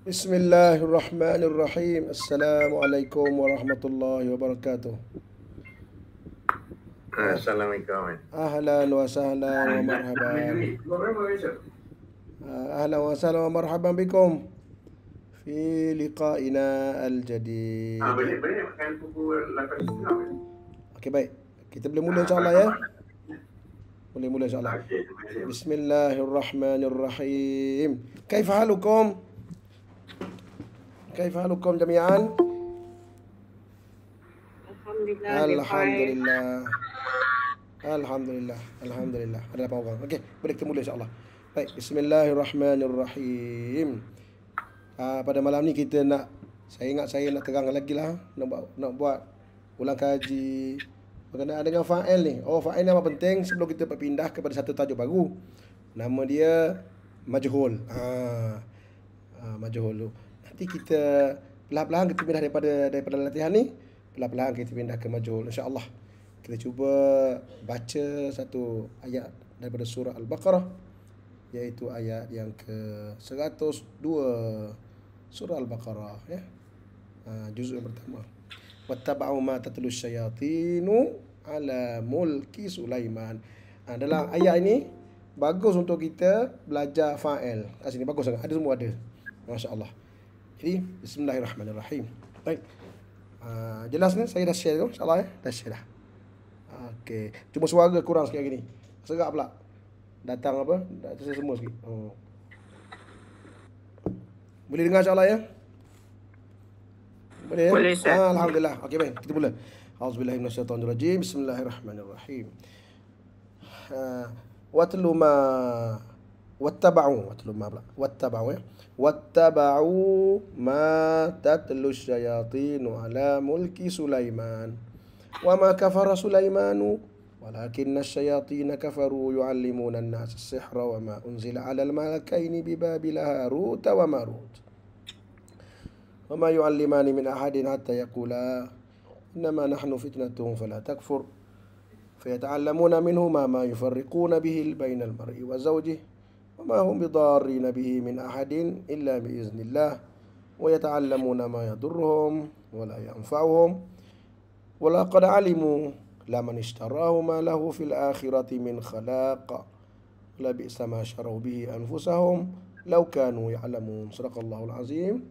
بسم الله الرحمن الرحيم السلام عليكم ورحمة الله وبركاته السلام عليكم أهلا وسهلا ومرحبا أهلا وسهلا ومرحبا بكم في لقائنا الجديد أوكي باي كتب لي إن شاء الله يا boleh إن شاء الله بسم الله الرحمن الرحيم كيف حالكم؟ كيف حالكم جميعا؟ الحمد لله الحمد لله الحمد لله الحمد لله ada berapa orang okey boleh kita mula insyaallah baik bismillahirrahmanirrahim Ah, pada malam ni kita nak saya ingat saya nak terangkan lagi lah nak buat, nak buat ulang kaji berkenaan dengan fa'il ni oh fa'il ni apa penting sebelum kita berpindah kepada satu tajuk baru nama dia majhul Ah, uh, majhul tu nanti kita perlahan-lahan kita pindah daripada daripada latihan ni perlahan-lahan kita pindah ke majul insya-Allah kita cuba baca satu ayat daripada surah al-baqarah iaitu ayat yang ke 102 surah al-baqarah ya ha, juz yang pertama wattaba'u ma tatlu syayatinu ala mulki sulaiman ha, dalam ayat ini bagus untuk kita belajar fa'il kat sini bagus sangat ada semua ada masya-Allah jadi bismillahirrahmanirrahim. Baik. Uh, jelas ni saya dah share tu insyaallah ya. Dah share dah. Ah, okey. Cuma suara kurang sikit hari ni. Serak pula. Datang apa? Dah tersemua semua sikit. Oh. Boleh dengar insyaallah ya. Boleh. Ya? Ah, alhamdulillah. Okey baik, kita mula. Auzubillahi minasyaitonirrajim. Bismillahirrahmanirrahim. Uh, watlu ma wattaba'u watlu ma pula. Wattaba'u ya. واتبعوا ما تتلو الشياطين على ملك سليمان وما كفر سليمان ولكن الشياطين كفروا يعلمون الناس السحر وما أنزل على الملكين ببابل هاروت وماروت وما يعلمان من أحد حتى يقولا إنما نحن فتنة فلا تكفر فيتعلمون منهما ما يفرقون به بين المرء وزوجه وما هم بضارين به من أحد إلا بإذن الله ويتعلمون ما يضرهم ولا ينفعهم ولقد علموا لمن اشتراه ما له في الآخرة من خلاق لبئس ما شروا به أنفسهم لو كانوا يعلمون صدق الله العظيم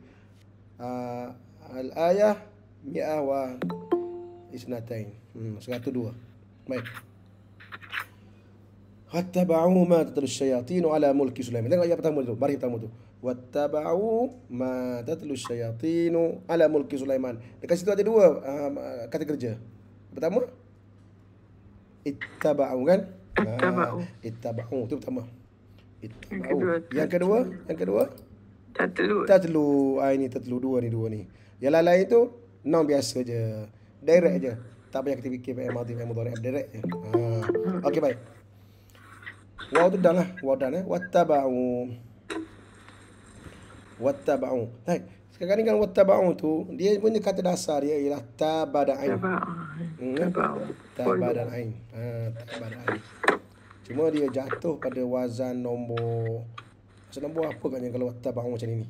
آه الآية 102 102 baik Wattaba'u ma tatlu syayatin ala mulki Sulaiman. Tengok ayat pertama tu. Mari kita tengok tu. Wattaba'u ma tatlu syayatin ala mulki Sulaiman. Dekat situ ada dua uh, kata kerja. Pertama ittaba'u kan? Ittaba'u. Ittaba'u tu pertama. Ittaba'u. Yang kedua, yang kedua? Tatlu. Tatlu. Ah ini tatlu dua ni dua ni. Yang lain, -lain tu non biasa je. Direct je. Tak payah kita fikir PM, MLT, MLT, MLT, MLT, MLT, MLT, MLT, MLT, waw tu dah lah waw dah eh wattaba'u wattaba'u baik sekarang ni kan wattaba'u tu dia punya kata dasar dia ialah tabada'in tabada'in hmm, eh? ha tabada'in cuma dia jatuh pada wazan nombor Masa nombor apa katnya kalau wattaba'u macam ni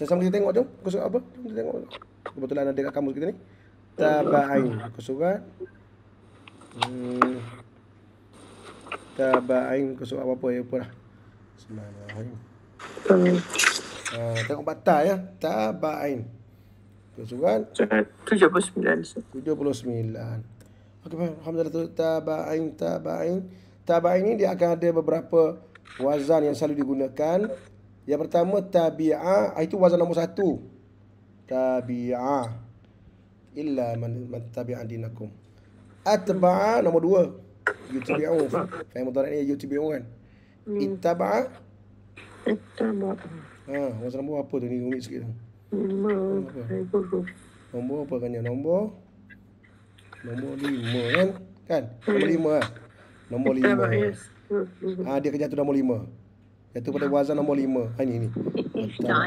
saya sama kita tengok tu, kau apa kita tengok kebetulan ada kat kamus kita ni tabain kesukaan hmm tabain kau sebab apa-apa ya apa lah bismillahirrahmanirrahim uh, tengok batal ya tabain kesuruhan 79 79 okey baik alhamdulillah tu tabain tabain tabain ni dia akan ada beberapa wazan yang selalu digunakan yang pertama tabi'a ah, itu wazan nombor satu tabi'a illa man, man tabi'a dinakum atba'a nombor dua YouTube yang off. Fahim mudarat ni YouTube yang kan. Hmm. Itaba'a? Itaba'a. Ha, masa nombor apa tu ni? Rumit sikit tu. Nombor. Nombor apa kan dia? Nombor? Nombor lima kan? Kan? Nombor hmm. lima lah. Nombor lima. Itaba'a, yes. Ha, dia kerja tu nombor lima. Jatuh pada ya. wazan nombor lima. Ha, ni ni. Iftah'a.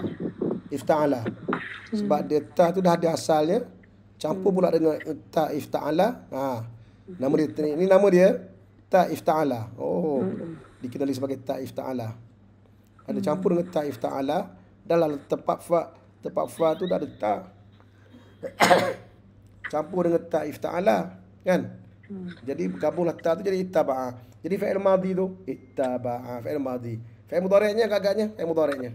Iftah'a Sebab dia tah tu dah ada asalnya. Campur pula dengan ta iftah'ala. Ha. Ah. Nama dia ni nama dia Taif Ta'ala. Oh, mm-hmm. dikenali sebagai Taif Ta'ala. Ada mm-hmm. campur dengan Taif Ta'ala. Dalam tempat fa, tempat fa tu dah ada ta. campur dengan Taif Ta'ala. Kan? Mm-hmm. Jadi, gabunglah ta tu jadi Ittaba'a. Jadi, fa'il madhi tu. Ittaba'a, fa'il madhi. Fa'il mudareknya agak-agaknya? Fa'il mudareknya?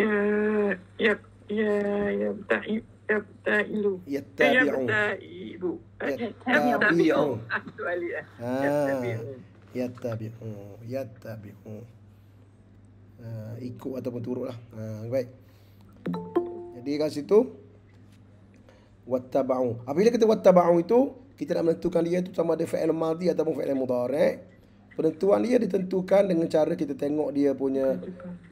Eh, ya, ya, ya, ya, يتبعون يتبعون يتبعون Uh, ikut ataupun turut lah uh, Baik Jadi kat situ Wattaba'u Apabila kata wattaba'u itu Kita nak menentukan dia itu sama ada fa'il madi ataupun fa'il mudarek Penentuan dia ditentukan dengan cara kita tengok dia punya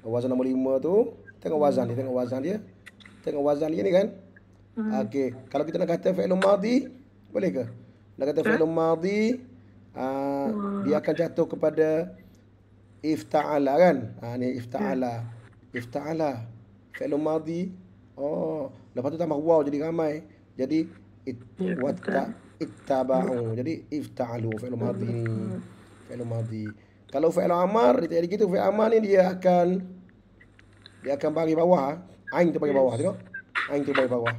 Wazan nombor lima tu Tengok wazan dia, tengok wazan dia Tengok wazan dia ni kan Hmm. Okey, kalau kita nak kata fi'lun madi, boleh ke? Nak kata fi'lun eh? madi, uh, ah, oh. dia akan jatuh kepada ifta'ala kan? Ha ni ifta'ala. Hmm. Ifta'ala. Fi'lun madi. Oh, lepas tu tambah wow jadi ramai. Jadi it ya, ittaba'u. Jadi ifta'alu fi'lun madi. Hmm. Fi'lun madi. Kalau fi'lun amar, dia jadi gitu fi'lun amar ni dia akan dia akan bagi bawah. Ain tu bagi bawah tengok. Ain tu bagi bawah.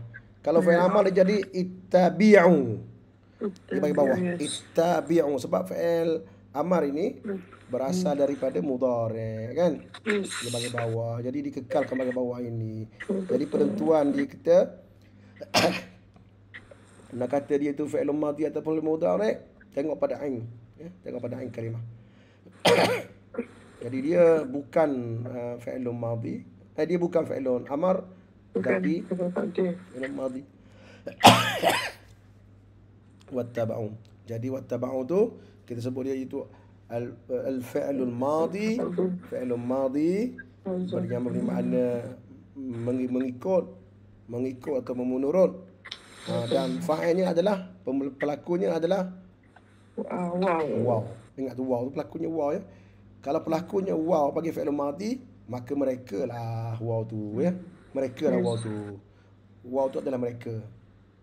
Kalau hmm. fi'il amar dia jadi ittabi'u. Dia bagi bawah. Yes. Ittabi'u. Sebab fi'il amar ini hmm. berasal daripada mudare. Kan? Dia bagi bawah. Jadi dikekalkan bagi bawah ini. Hmm. Jadi penentuan dia kita nak kata dia tu fi'il amar dia ataupun mudare. Tengok pada ain. Ya? Tengok pada ain kalimah. Jadi dia bukan uh, fi'il amar. Eh, dia bukan fi'il amar. Kan? tapi dalam madi wattaba'u jadi wattaba'u tu kita sebut dia itu al, al fi'lul madi fi'lul madi berjamak bermakna mengi, mengi, mengikut mengikut atau memunurun ha, dan fa'ilnya adalah pelakunya adalah ah, wow wow ingat tu wow tu pelakunya wow ya kalau pelakunya wow bagi fi'lul madi maka mereka lah wow tu ya mereka lah wow tu wow tu adalah mereka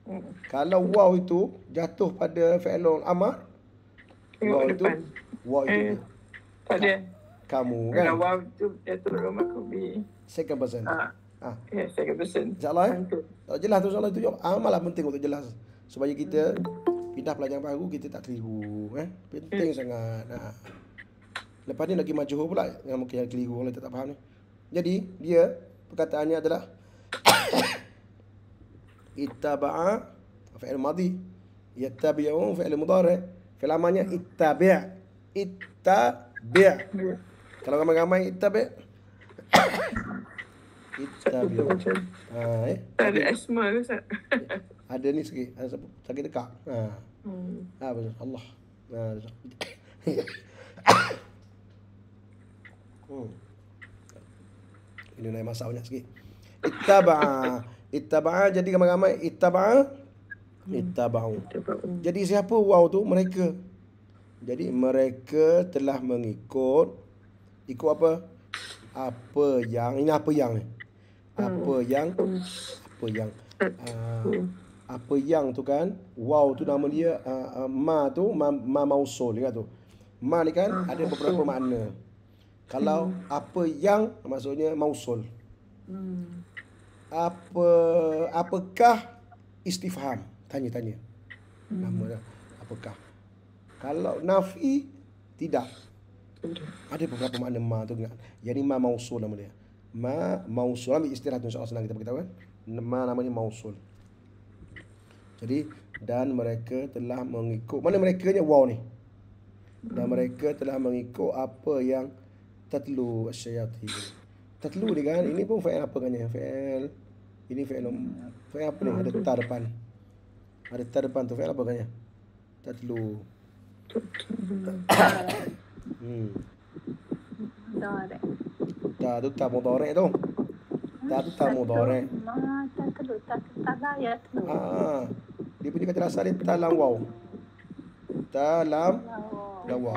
mm. kalau wow itu jatuh pada Fa'alun Amar wow itu wow eh, itu pada kamu kan kalau wow itu jatuh dalam aku second person ah. ah. Yeah, second person insyaAllah eh? jelas tu insyaAllah itu amal ah, lah penting untuk jelas supaya kita kita pelajaran baru kita tak keliru eh? penting hmm. sangat ah. Lepas ni lagi majuh pula yang mungkin yang keliru orang tak faham ni. Jadi dia perkataannya adalah ittaba'a fi'il madhi yattabi'u fi'il mudhari fi'il amalnya ittabi' ittabi' kalau ramai-ramai ittabi' ittabi' ha eh ada asma ke sat ada ni sikit ada siapa sakit dekat ha hmm. ha betul Allah ha hmm ini naik masa banyak sikit ittaba'a ittaba'a jadi ramai-ramai ittaba'a ittaba'u jadi siapa wow tu mereka jadi mereka telah mengikut ikut apa apa yang ini apa yang ni apa hmm. yang apa yang uh, apa yang tu kan wow tu nama dia uh, uh, ma tu ma, ma mausul tu ma ni kan ada beberapa makna kalau hmm. apa yang maksudnya mausul hmm. apa apakah istifham tanya-tanya hmm. nama dah apakah kalau nafi tidak Tentu. ada beberapa makna ma tu ingat yang ma mausul nama dia ma mausul ambil istirahat insyaallah senang kita beritahu kan nama namanya mausul jadi dan mereka telah mengikut mana mereka ni wow ni dan hmm. mereka telah mengikut apa yang tatlu asyayatin. Tatlu ni kan, ini pun fa'il apa kan ya? Fa'il. Ini fa'il fa'il apa ni? Ada ta depan. Ada ta depan tu fa'il apa kan ya? Tatlu. hmm. Dah tu tak mudarek tu. Tak tu tak mudarek. Ah, ah, dia punya kata asal dia talam wow. Talam. Dah wow.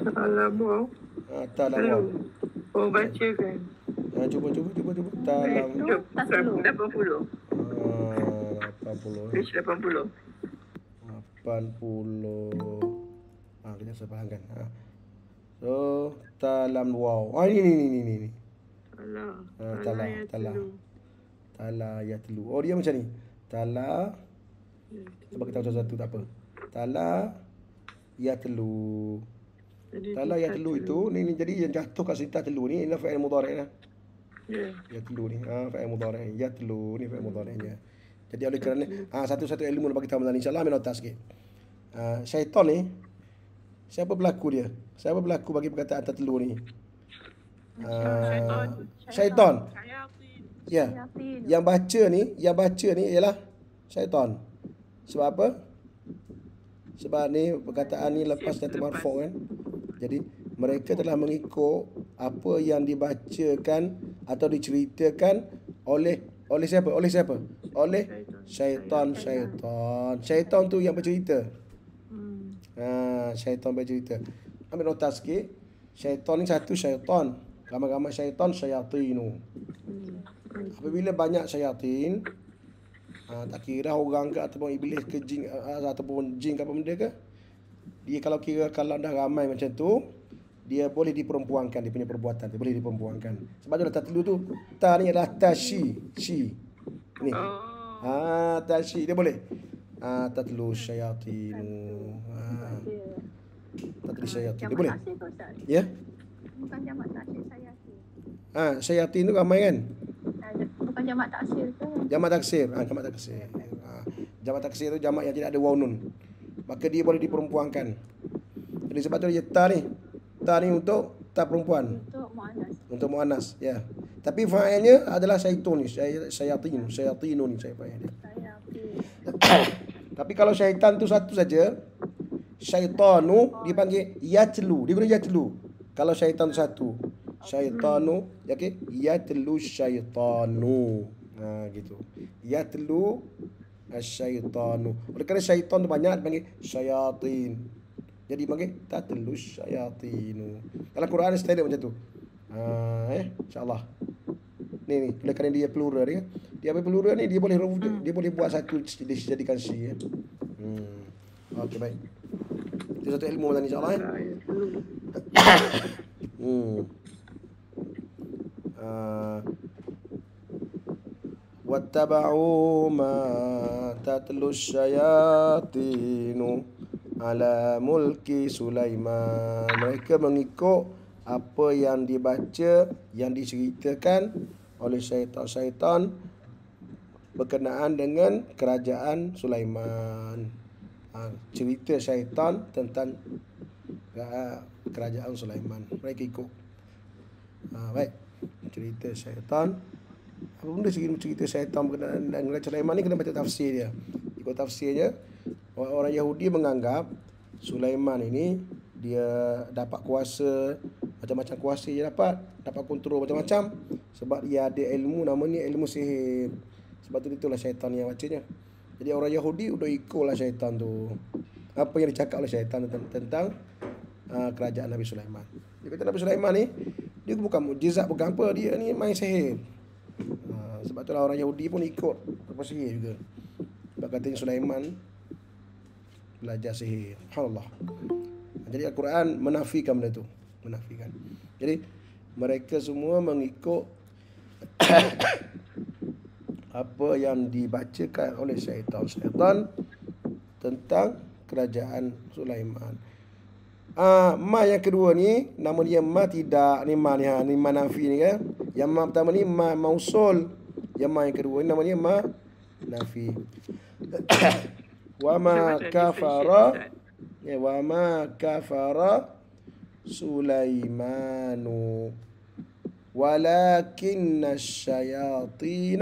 Alamak. Ah, tak lama. Oh, baca kan? Ah, cuba, cuba, cuba, cuba. Tak lama. Eh, lah. cuba, tak lama. 80. Reach 80. 80. Ah, kena saya kan. Ha. So, talam wow. Oh, ini, ini, ini, ini. Talam. Ah, talam, talam. Tala ya telu. Oh, dia macam ni. Tala. Cuba hmm. kita tahu satu, tak apa. Tala. Tala ya telu. Kalau ya telu itu ni, ni jadi yang jatuh kat sitah telu ni ialah fi'il mudhari' lah. Ya. Ya telu ni. Ah ha, fi'il mudhari' ya telu ni fi'il mudhari' ya. Jadi oleh kerana ah ha, satu-satu ilmu nak bagi tahu malam insya-Allah min atas sikit. Ah ha, syaitan ni siapa berlaku dia? Siapa berlaku bagi perkataan atas telu ni? Ah ha, syaitan. syaitan. Ya. Yang baca ni, yang baca ni ialah syaitan. Sebab apa? Sebab ni perkataan ni lepas dari marfuk kan. Jadi mereka telah mengikut apa yang dibacakan atau diceritakan oleh oleh siapa? Oleh siapa? Oleh syaitan syaitan. Syaitan tu yang bercerita. Hmm. Ha, syaitan bercerita. Ambil nota sikit. Syaitan ni satu syaitan. Ramai-ramai syaitan syaitinu. Hmm. Apabila banyak syaitin, ha, tak kira orang ke ataupun iblis ke jin ha, ha, ataupun jin ke apa benda ke dia kalau kira kalau dah ramai macam tu dia boleh diperempuankan dia punya perbuatan dia boleh diperempuankan sebab tu letak telur tu ta ni adalah tashi shi ni oh. ha tashi dia boleh ha tatlu syayatin ha tatlu syayatin dia boleh ya bukan jamak tashi syayatin ha syayatin tu ramai kan jamak taksir ke? Jamak taksir. Ah ha, jamak taksir. Ha, jamak taksir tu jamak yang tidak ada waw nun. Maka dia boleh diperempuankan. Jadi sebab tu dia ta ni. Ta ni untuk ta perempuan. Untuk muannas. Untuk muannas, ya. Yeah. Tapi fa'ilnya adalah syaitun ni. Say, syaitin, syaitinun ni saya panggil dia. Tapi kalau syaitan tu satu saja, syaitanu dipanggil yatlu. Dia guna yatlu. Kalau syaitan satu syaitanu ya okay? yatlu syaitanu ha gitu yatlu asyaitanu oleh kerana syaitan tu banyak panggil syayatin jadi panggil tatlu syayatinu dalam Quran style macam tu ha eh insyaallah ni ni oleh kerana dia plural ya dia apa plural ni dia boleh dia boleh buat satu dia jadikan si ya hmm okey baik itu satu ilmu macam ni insyaallah eh? hmm واتبعوا ما تتلو الشياطين على ملك سليمان mereka mengikut apa yang dibaca yang diceritakan oleh syaitan-syaitan berkenaan dengan kerajaan Sulaiman ha, cerita syaitan tentang uh, kerajaan Sulaiman mereka ikut ha, baik cerita syaitan apa pun segi cerita syaitan berkenaan dan Raja Sulaiman ni kena baca tafsir dia ikut tafsirnya orang, orang Yahudi menganggap Sulaiman ini dia dapat kuasa macam-macam kuasa dia dapat dapat kontrol macam-macam sebab dia ada ilmu nama ni ilmu sihir sebab tu itulah syaitan yang macamnya jadi orang Yahudi udah ikutlah syaitan tu apa yang dicakap oleh syaitan tentang, tentang uh, kerajaan Nabi Sulaiman. Jadi kata Nabi Sulaiman ni dia bukan mujizat bukan apa Dia ni main sihir ha, Sebab tu orang Yahudi pun ikut Apa sihir juga Sebab katanya Sulaiman Belajar sihir Alhamdulillah Jadi Al-Quran menafikan benda tu Menafikan Jadi mereka semua mengikut apa yang dibacakan oleh syaitan syaitan tentang kerajaan Sulaiman. Ah, ma yang kedua ni nama dia ma tidak ni ma ni ha ni ma nafi ni kan. Yang ma pertama ni ma mausul. Yang ma yang kedua ni nama dia ma nafi. wa ma kafara ya wa ma kafara Sulaimanu walakin asyayatin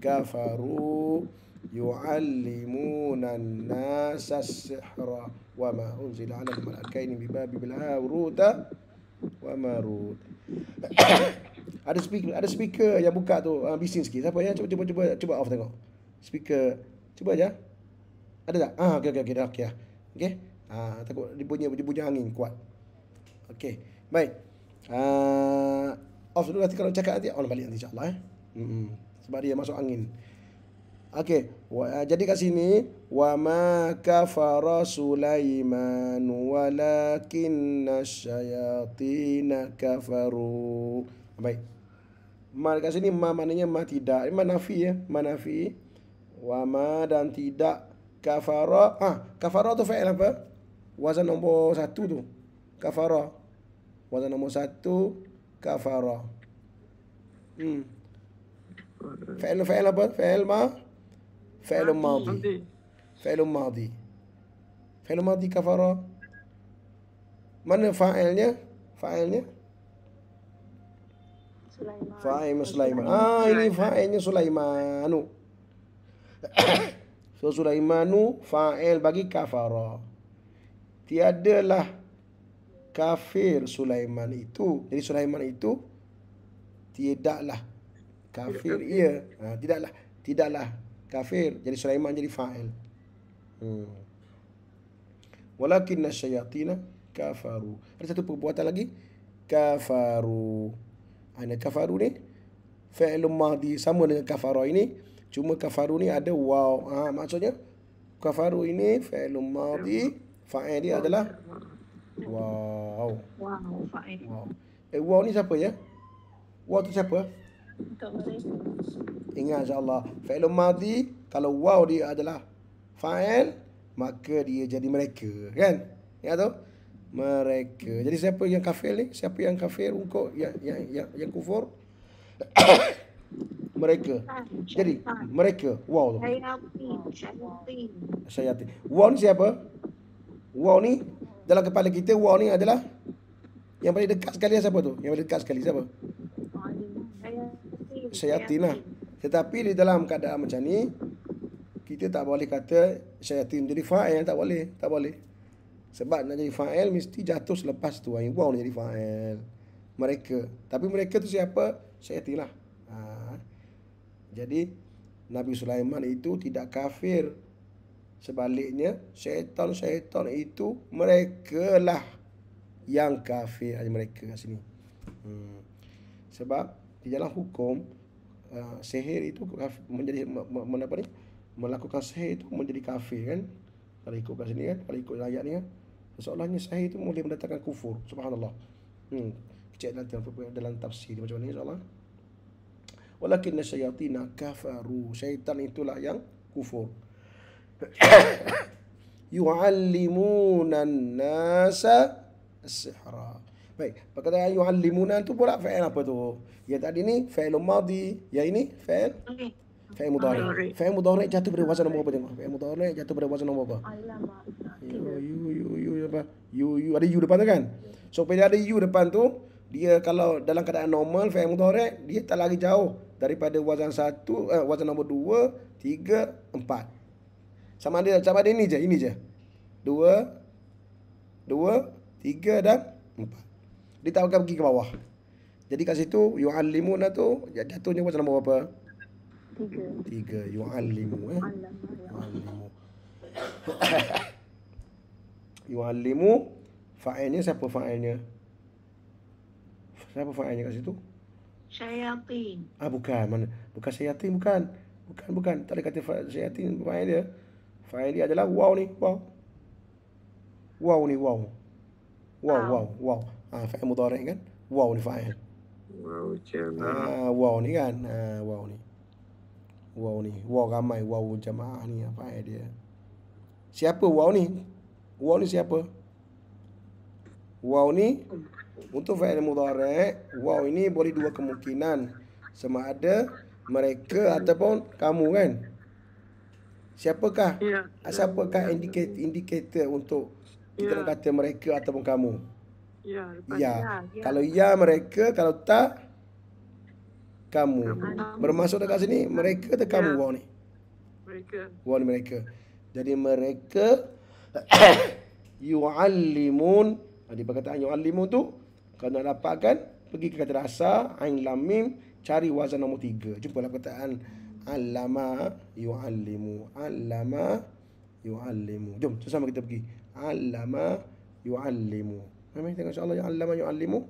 kafaru yu'allimuna an-nasa as-sihra وما أنزل على الملكين ببابل هاروت marut. ada speaker ada speaker yang buka tu uh, bising sikit siapa ya cuba cuba cuba cuba off tengok speaker cuba aja ada tak ah okey okey okey dah okey ah okey ah takut dia punya dia punya angin kuat okey baik ah off dulu nanti lah, kalau cakap nanti on oh, balik nanti insyaallah eh sebab dia masuk angin Okay, ah, jadi kat sini wa ma kafara Sulaiman walakinna syayatin kafaru. Baik. Ma kat sini ma maknanya ma tidak, ma nafi ya, ma nafi. Wa ma dan tidak kafara. Ha, kafara tu fa'il apa? Wazan nombor satu tu. Kafara. Wazan nombor satu kafara. Hmm. Fa'il fa'il apa? Fa'il ma? فعل ماضي فعل ماضي فعل ماضي كفر من فاعلنا فاعلنا فاعل سليمان آه ini فاعلنا سليمان so سليمان فاعل bagi كفر tiadalah kafir Sulaiman itu. Jadi Sulaiman itu tidaklah kafir ia. Ha, tidaklah tidaklah kafir jadi Sulaiman jadi fa'il hmm. walakinna syayatina kafaru ada satu perbuatan lagi kafaru ada kafaru ni fa'il madhi sama dengan kafara ini cuma kafaru ni ada wow ha, maksudnya kafaru ini fa'il madhi fa'il dia adalah wow wow fa'il wow eh wow ni siapa ya wow tu siapa Ingat insya-Allah, fi'il madhi kalau waw dia adalah fa'il, maka dia jadi mereka, kan? Ingat ya tu? Mereka. Jadi siapa yang kafir ni? Siapa yang kafir ungkuk yang yang yang, yang kufur? mereka. Ah, jadi mereka waw tu. Saya hati. Waw ni siapa? Waw ni dalam kepala kita waw ni adalah yang paling dekat sekali siapa tu? Yang paling dekat sekali siapa? syaitin lah. Tetapi di dalam keadaan macam ni, kita tak boleh kata syaitin jadi fa'il. Tak boleh. Tak boleh. Sebab nak jadi fa'il, mesti jatuh selepas tu. Yang buang jadi fa'il. Mereka. Tapi mereka tu siapa? Syaitin lah. Ha. Jadi, Nabi Sulaiman itu tidak kafir. Sebaliknya, syaitan-syaitan itu mereka lah yang kafir. Mereka kat sini. Hmm. Sebab di dalam hukum, Ah, seher itu menjadi mana apa ni? Melakukan seher itu menjadi kafir kan? Kalau ikut kat sini kan, kalau ikut ayat ni kan. Soalannya sihir itu boleh mendatangkan kufur. Subhanallah. Hmm. Cek nanti dalam tafsir macam mana insyaAllah. Walakin syaitina kafaru. Syaitan itulah yang kufur. an nasa sihra. Baik, perkataan ya yu'allimuna tu pula fa'il apa tu? Ya tadi ni fa'il madhi, yang ini fa'il fa'il mudhari. Fa'il mudhari jatuh pada wazan nombor apa tengok? Fa'il mudhari jatuh pada wazan nombor apa? Alamak. Yu yu yu apa? Yu yu ada yu depan tu kan? So bila ada yu depan tu, dia kalau dalam keadaan normal fa'il mudhari, dia tak lari jauh daripada wazan satu, eh, wazan nombor dua, tiga, empat. Sama ada, sama ada ini je, ini je. Dua, dua, tiga dan empat. Dia tak akan pergi ke bawah. Jadi kat situ yu'allimuna tu ya, jatuhnya macam nombor apa? Tiga. Tiga. Yu'allimu eh. Yu'allimu. yu'allimu. Fa'ainya siapa fa'ainya? Siapa fa'ainya kat situ? Syayatin. Ah bukan. Mana? Bukan syayatin bukan. Bukan bukan. Tak ada kata syayatin fa'ain dia. Fa'ain dia adalah wow ni. Wow. Wow ni wow wow. wow. wow. Ah fa'il mudhari kan? Waw ni fa'il. Waw jamaah. Ah waw ni kan? Ah waw ni. Waw ni. Waw ramai waw jamaah ni apa ah, dia? Siapa waw ni? Waw ni siapa? Waw ni untuk fa'il mudhari, waw ini boleh dua kemungkinan. Sama ada mereka ataupun kamu kan? Siapakah? Ya. Siapakah indikator, untuk kita ya. kata mereka ataupun kamu? Ya, lepas ya. ya. Kalau ya mereka, kalau tak kamu. kamu. Bermaksud dekat sini mereka atau ya. kamu wow ni? Mereka. Wow mereka. Jadi mereka yu'allimun. Ah, Di perkataan yu'allimun tu kalau nak dapatkan pergi ke kata rasa ain lam mim cari wazan nombor tiga. Jumpa lah perkataan alama yu'allimu. Alama yu'allimu. Jom sama kita pergi. Alama yu'allimu. Amin. Tengok insya-Allah yang alama yu'allimu.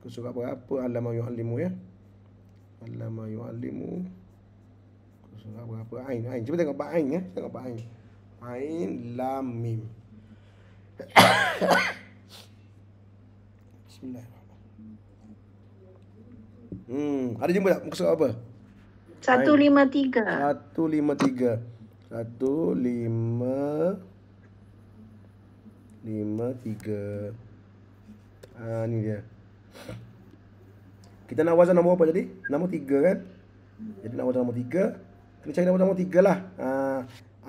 Aku suka berapa alama yu'allimu ya? Alama yu'allimu. Aku suka apa? ain ain. Cuba tengok ba ain ya. Tengok ba ain. Ain lam mim. Bismillahirrahmanirrahim. Hmm, ada jumpa tak muka surat apa? 153. 153. 153. Satu, lima, lima, tiga. Ah ni dia. Kita nak wazan nombor apa tadi? Nombor tiga kan? Jadi nak wazan nombor 3. Kena cari nombor nombor 3 lah. Ah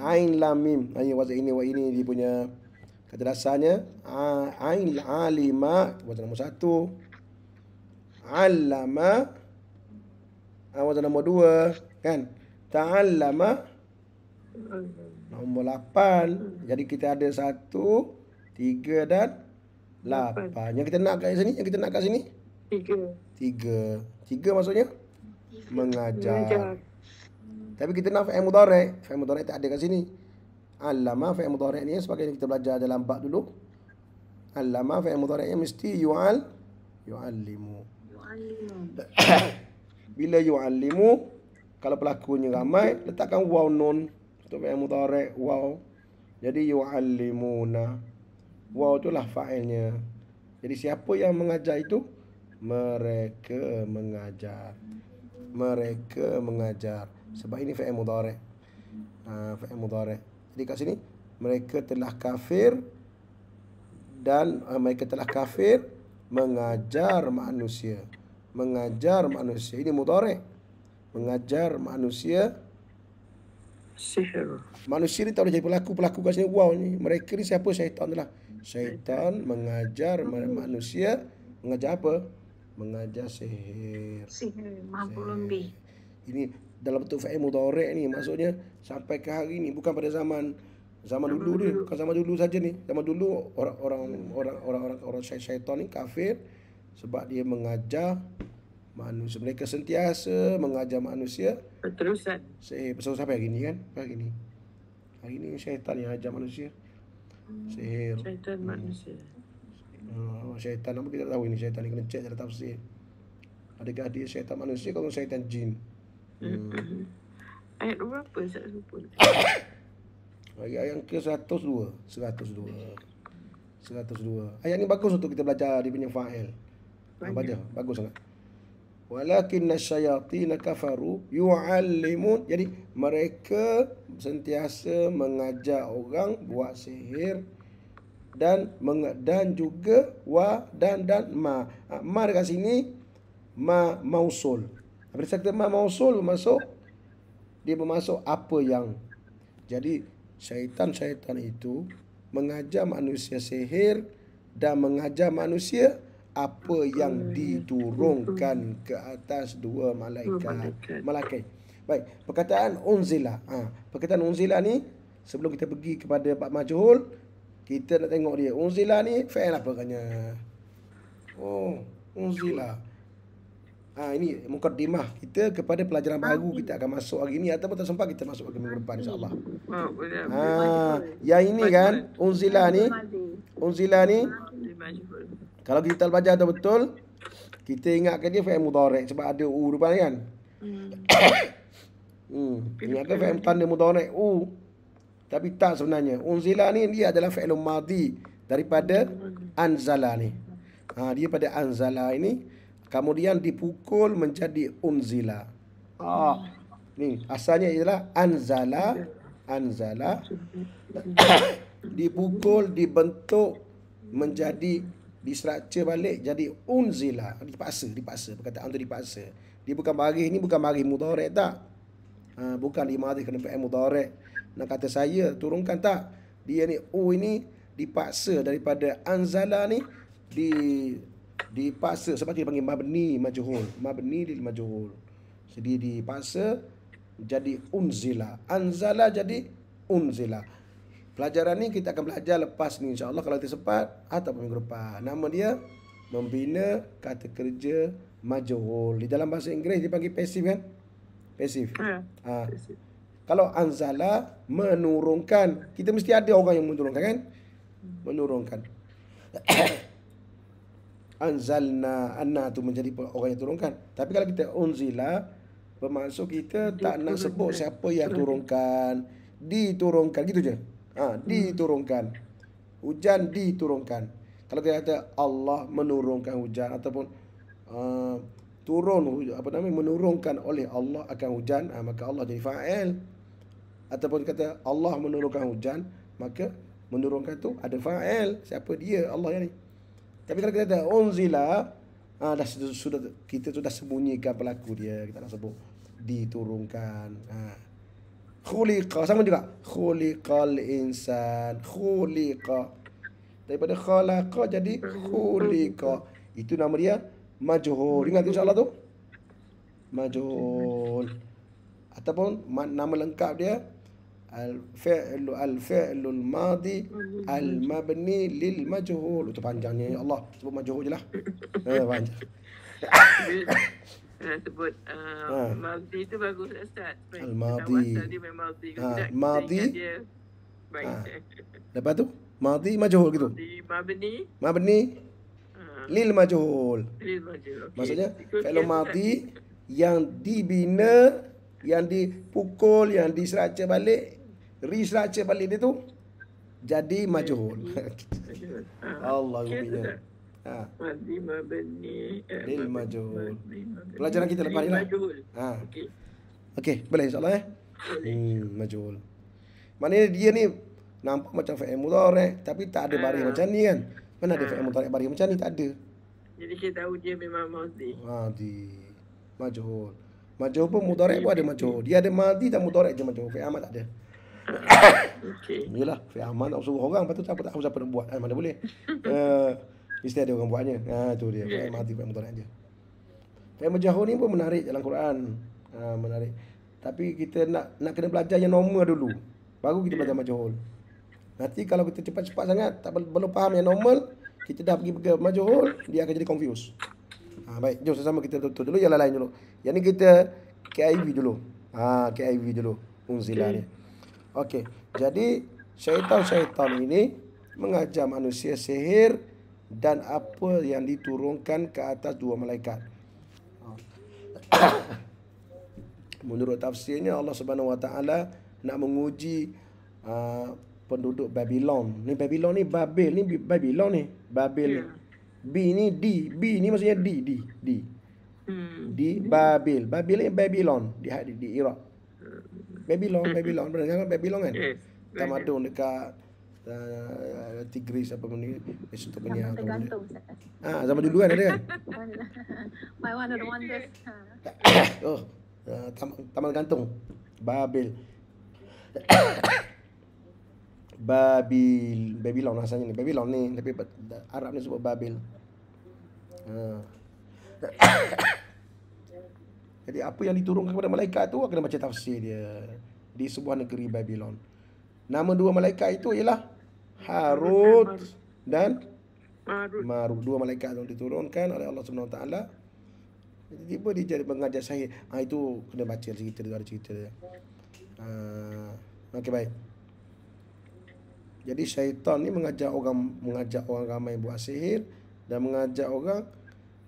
ain lam mim. Ai wazan ini wazan ini dia punya kata dasarnya ah ain alima wazan nombor 1. Alama ah, Wazan nombor 2 kan? taalama Nombor lapan Jadi kita ada satu tiga dan Lapan. Lah, yang kita nak kat sini, yang kita nak kat sini? Tiga. Tiga. Tiga maksudnya? Mengajar. Mengajar. Tapi kita nak fa'il mudhari'. Fa'il mudhari' tak ada kat sini. Alama fa'il mudhari' ni sebagai kita belajar dalam bab dulu. Alama fa'il mudhari' ni mesti yu'al yu'allimu. Yu'allimu. Bila yu'allimu kalau pelakunya ramai letakkan waw nun untuk fa'il mudhari' waw. Jadi yu'allimuna. Yu'allimuna. Wow itulah fa'ilnya Jadi siapa yang mengajar itu? Mereka mengajar Mereka mengajar Sebab ini fa'il mudarek ha, Fa'il mudarek Jadi kat sini Mereka telah kafir Dan uh, mereka telah kafir Mengajar manusia Mengajar manusia Ini mudare. Mengajar manusia Sihir Manusia ni tak boleh jadi pelaku Pelaku kat sini wow ni Mereka ni siapa syaitan tu lah syaitan mengajar hmm. manusia mengajar apa? Mengajar sihir. Sihir, mampu lebih. Ini dalam bentuk fa'il mudhari' ni maksudnya sampai ke hari ni bukan pada zaman zaman dulu ni, bukan zaman dulu saja ni. Zaman dulu orang-orang orang-orang orang-orang syaitan ni kafir sebab dia mengajar manusia mereka sentiasa mengajar manusia berterusan. Sihir, pasal sampai hari ni kan? Hari ni. Hari ni syaitan yang ajar manusia. Sihir. Syaitan hmm. manusia. Oh, syaitan apa kita tahu ini syaitan ini kena cek dari tafsir. Adakah dia syaitan manusia atau syaitan jin? Hmm. Ayat berapa Ustaz Supun? Bagi yang ke-102 102 102 Ayat ini bagus untuk kita belajar di punya fa'il Baca, bagus sangat walakin syayatin kafaru yu'allimun jadi mereka sentiasa mengajar orang buat sihir dan dan juga wa dan dan ma ah, ma dekat sini ma mausul apabila saya kata ma mausul masuk dia bermaksud apa yang jadi syaitan-syaitan itu mengajar manusia sihir dan mengajar manusia apa yang diturunkan ke atas dua hmm. malaikat malaikat baik perkataan unzila ha, perkataan unzila ni sebelum kita pergi kepada pak majhul kita nak tengok dia unzila ni fa'il apa katanya oh unzila ha, ini mukadimah kita kepada pelajaran baru kita akan masuk hari ni ataupun tak sempat kita masuk ke minggu depan insyaallah hmm. ha, ya ini kan unzila ni unzila ni kalau kita baca tu betul, kita ingat kerja fi'il mudhari' sebab ada u depan kan. Hmm. hmm. Ingatkan fi'il tanda mudhari' u. Tapi tak sebenarnya. Unzila ni dia adalah fi'il madhi daripada anzala ni. Ha, dia pada anzala ini kemudian dipukul menjadi unzila. Ha. Ah. Ni asalnya ialah anzala anzala dipukul dibentuk menjadi distructure balik jadi unzila dipaksa dipaksa perkataan tu dipaksa dia bukan baris ni bukan baris mudhari tak ha, bukan di hari kena pakai mudhari nak kata saya turunkan tak dia ni u oh, ini dipaksa daripada anzala ni di dipaksa dia panggil mabni majhul mabni lil majhul jadi dipaksa jadi unzila anzala jadi unzila Pelajaran ni kita akan belajar lepas ni insya-Allah kalau kita sempat ataupun minggu depan. Nama dia membina kata kerja majhul. Di dalam bahasa Inggeris dia panggil passive kan? Passive. Ha. ha. Kalau anzala menurunkan, kita mesti ada orang yang menurunkan kan? Menurunkan. anzalna anna tu menjadi orang yang turunkan. Tapi kalau kita unzila bermaksud kita tak nak sebut siapa yang turunkan, diturunkan gitu je. Ha, diturunkan. Hujan diturunkan. Kalau kita kata Allah menurunkan hujan ataupun uh, turun apa nama menurunkan oleh Allah akan hujan, ha, maka Allah jadi fa'il. Ataupun kata Allah menurunkan hujan, maka menurunkan tu ada fa'il. Siapa dia Allah yang ni? Tapi kalau kita kata unzila, ha, dah sudah, sudah kita sudah sembunyikan pelaku dia, kita nak sebut diturunkan. Ha khuliqa sama juga khuliqal insan khuliqa daripada khalaqa jadi khuliqa itu nama dia majhul ingat insyaallah tu majhul ataupun nama lengkap dia al fi'lu al fi'lu al madi al mabni lil majhul itu panjangnya ya Allah sebut majhul jelah eh panjang sebut uh, ha. Madi tu bagus lah, Ustaz. Al Madi. Ha. Madi. Ha. Lepas tu? Madi majhul gitu. Madi mabni. Mabni. Ha. Lil majhul. Lil majhul. Okay. Maksudnya kalau Madi yang dibina, yang dipukul, yang diseraca balik, restructure balik dia tu jadi majhul. Okay. Ha. Allahu Akbar. Okay. Ha. Mabni mabni. Eh, Lil majul. Pelajaran kita lepas ni lah. Majul. Ha. Okey. Okey, boleh insya-Allah eh. Hmm, majul. Maknanya dia ni nampak macam fi'il mudhari eh? tapi tak ada baris ha. Ah. macam ni kan. Mana ha. ada ah. fi'il mudhari baris macam ni tak ada. Jadi kita tahu dia memang mazdi. Mazdi. Majhul. Majhul pun mudhari pun ada majhul. Dia ada mazdi dan mudhari je majhul. Fi'il amat tak ada. Okey. Yalah, fi'il amat nak suruh orang patut tak tak apa siapa nak buat. Kan? mana boleh. Uh, Mesti ada orang buatnya. Ha tu dia. Yeah. Ya. Mati pakai mutanat je. Tema jahur ni pun menarik dalam Quran. Ha, menarik. Tapi kita nak nak kena belajar yang normal dulu. Baru kita yeah. belajar majhul. Nanti kalau kita cepat-cepat sangat tak belum faham yang normal, kita dah pergi ke majhul, dia akan jadi confuse. Ha, baik, jom sama kita tutup dulu yang lain, dulu. Yang ni kita KIV dulu. Ha, KIV dulu. Unzila okay. ni. Okey. Jadi syaitan-syaitan ini mengajar manusia sihir dan apa yang diturunkan ke atas dua malaikat. Menurut tafsirnya Allah Subhanahu Wa Taala nak menguji uh, penduduk Babylon. Ni Babylon ni Babel ni Babylon ni. Babel. Hmm. B ni D, B ni maksudnya D, D, D. Hmm. Di Babel. Babel ni Babylon di di, Iraq. Hmm. Babylon, hmm. Babylon. Benar kan Babylon kan? Yes. Tamadun dekat uh, Tigris apa benda ni untuk penyiar atau benda. Ah zaman dulu kan ada kan? My one the one Oh. Uh, taman, gantung. Babel. Babel Babylon asalnya ni. Babylon ni tapi Arab ni sebut Babel. Ha. Ah. Jadi apa yang diturunkan kepada malaikat tu kena baca tafsir dia di sebuah negeri Babylon. Nama dua malaikat itu ialah Harut dan Marut. Dua malaikat yang diturunkan oleh Allah Subhanahu taala. Tiba-tiba dia jadi mengajar saya. Ah itu kena baca cerita dia cerita dia. Ah, okey baik. Jadi syaitan ni mengajar orang mengajar orang ramai buat sihir dan mengajar orang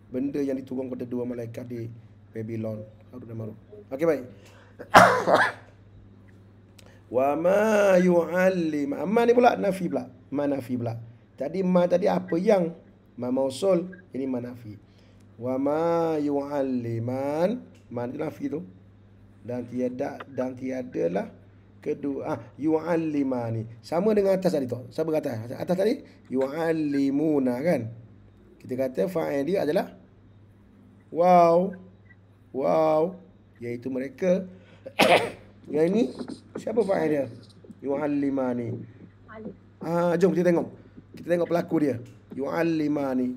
benda yang diturunkan kepada dua malaikat di Babylon. Harut dan Marut. Okey baik. Wa ma yu'allim. Amma ni pula nafi pula. Ma nafi pula. Tadi ma tadi apa yang? Ma mausul. Ini ma nafi. Wa ma yu'alliman. Ma ni nafi tu. Dan tiada dan tiada lah kedua. Ah, yu'allimani. Sama dengan atas tadi tu. Siapa kata? Atas tadi? Yu'allimuna kan? Kita kata fa'in dia adalah wow. Wow. Iaitu mereka. Yang ini siapa faedah dia? Yu'allimani. Ah, jom kita tengok. Kita tengok pelaku dia. Yu'allimani.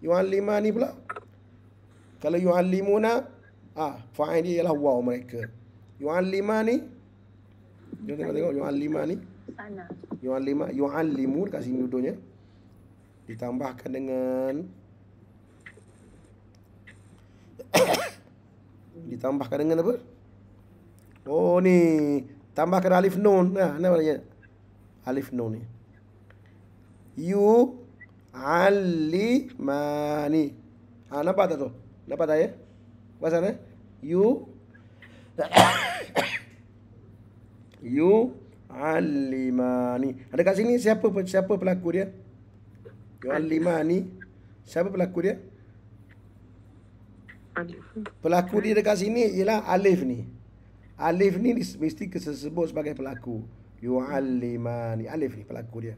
Yu'allimani pula. Kalau yu'allimuna, ah, faedah dia ialah wow mereka. Yu'allimani. Jom tengok tengok yu'allimani. Sana. Yu'allima, yu'allimu dekat sini duduknya. Ditambahkan dengan ditambahkan dengan apa? Oh ni tambahkan alif nun. Nah, apa namanya? Alif nun ni. Yu alimani. Ah, ha, nampak tak tu? Nampak tak ya? Pasal ni. Yu Yu alimani. Ada kat sini siapa siapa pelaku dia? Yu alimani. Siapa pelaku dia? Alif. Pelaku dia dekat sini ialah Alif ni. Alif ni mesti tersebut sebagai pelaku. Yu'allimani. Alif ni pelaku dia.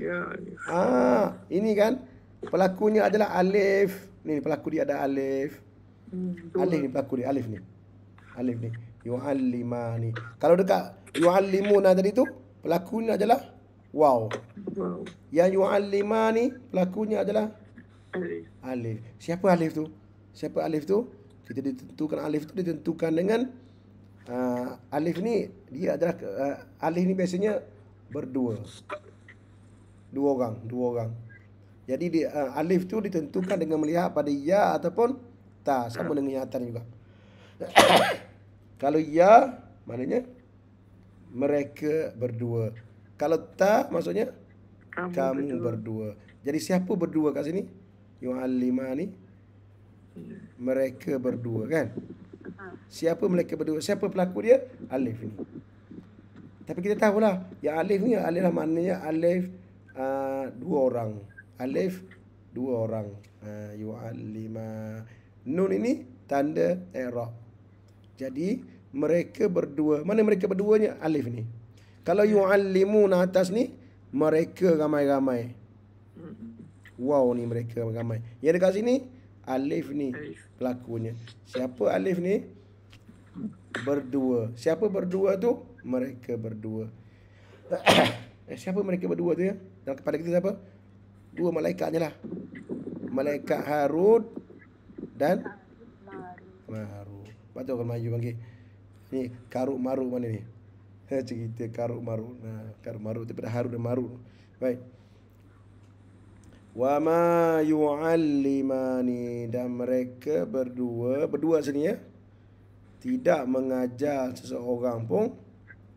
Ya. Ah, ini kan pelakunya adalah Alif. Ni pelaku dia ada Alif. Hmm, alif ni pelaku dia, Alif ni. Alif ni. Yu'allimani. Kalau dekat yu'allimuna tadi tu, pelakunya adalah Wow. wow. Yang Yu'allima ni pelakunya adalah Alif. Alif. Siapa Alif tu? Siapa Alif tu? Kita ditentukan Alif tu ditentukan dengan uh, alif ni dia adalah uh, alif ni biasanya berdua dua orang dua orang jadi di, uh, ah, alif tu ditentukan dengan melihat pada ya ataupun ta sama dengan nyatan juga kalau ya maknanya mereka berdua kalau ta maksudnya kamu, berdua. berdua jadi siapa berdua kat sini yang alima ni ya. mereka berdua kan Siapa mereka berdua? Siapa pelaku dia? Alif ni. Tapi kita tahu lah, yang Alif ni Alif lah maknanya Alif uh, dua orang. Alif dua orang. Uh, ah, you alima. Nun ini tanda Arab. Jadi mereka berdua. Mana mereka berduanya? Alif ni. Kalau you alimu na atas ni mereka ramai-ramai. Hmm. Wow ni mereka ramai. Yang dekat sini Alif ni pelakunya. Siapa Alif ni? Berdua. Siapa berdua tu? Mereka berdua. Eh, siapa mereka berdua tu ya? Dan kepada kita siapa? Dua malaikatnya lah. Malaikat Harun dan Maru. Maru. Patut maju panggil. Ni Karuk Maru mana ni? Cerita Karuk Maru. Nah, Karuk Maru daripada Harun dan Maru. Baik. Wama yu'allimani Dan mereka berdua Berdua sini ya Tidak mengajar seseorang pun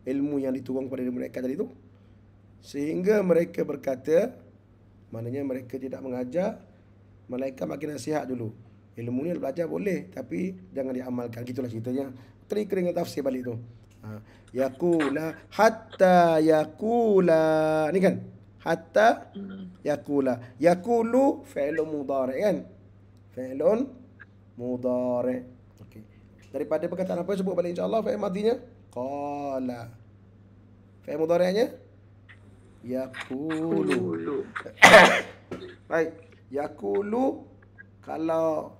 Ilmu yang diturunkan kepada mereka tadi tu Sehingga mereka berkata Maknanya mereka tidak mengajar Malaikat makin nasihat dulu Ilmu ni belajar boleh Tapi jangan diamalkan Gitulah ceritanya teri kering tafsir balik tu ha. Yakula Hatta yakula Ni kan hatta hmm. yakula. Yakulu fi'lun mudhari kan? Fi'lun mudhari. Okey. Daripada perkataan apa sebut balik insya-Allah fi'il madinya? Qala. Fi'il mudhari'nya? Yakulu. Baik. Yakulu kalau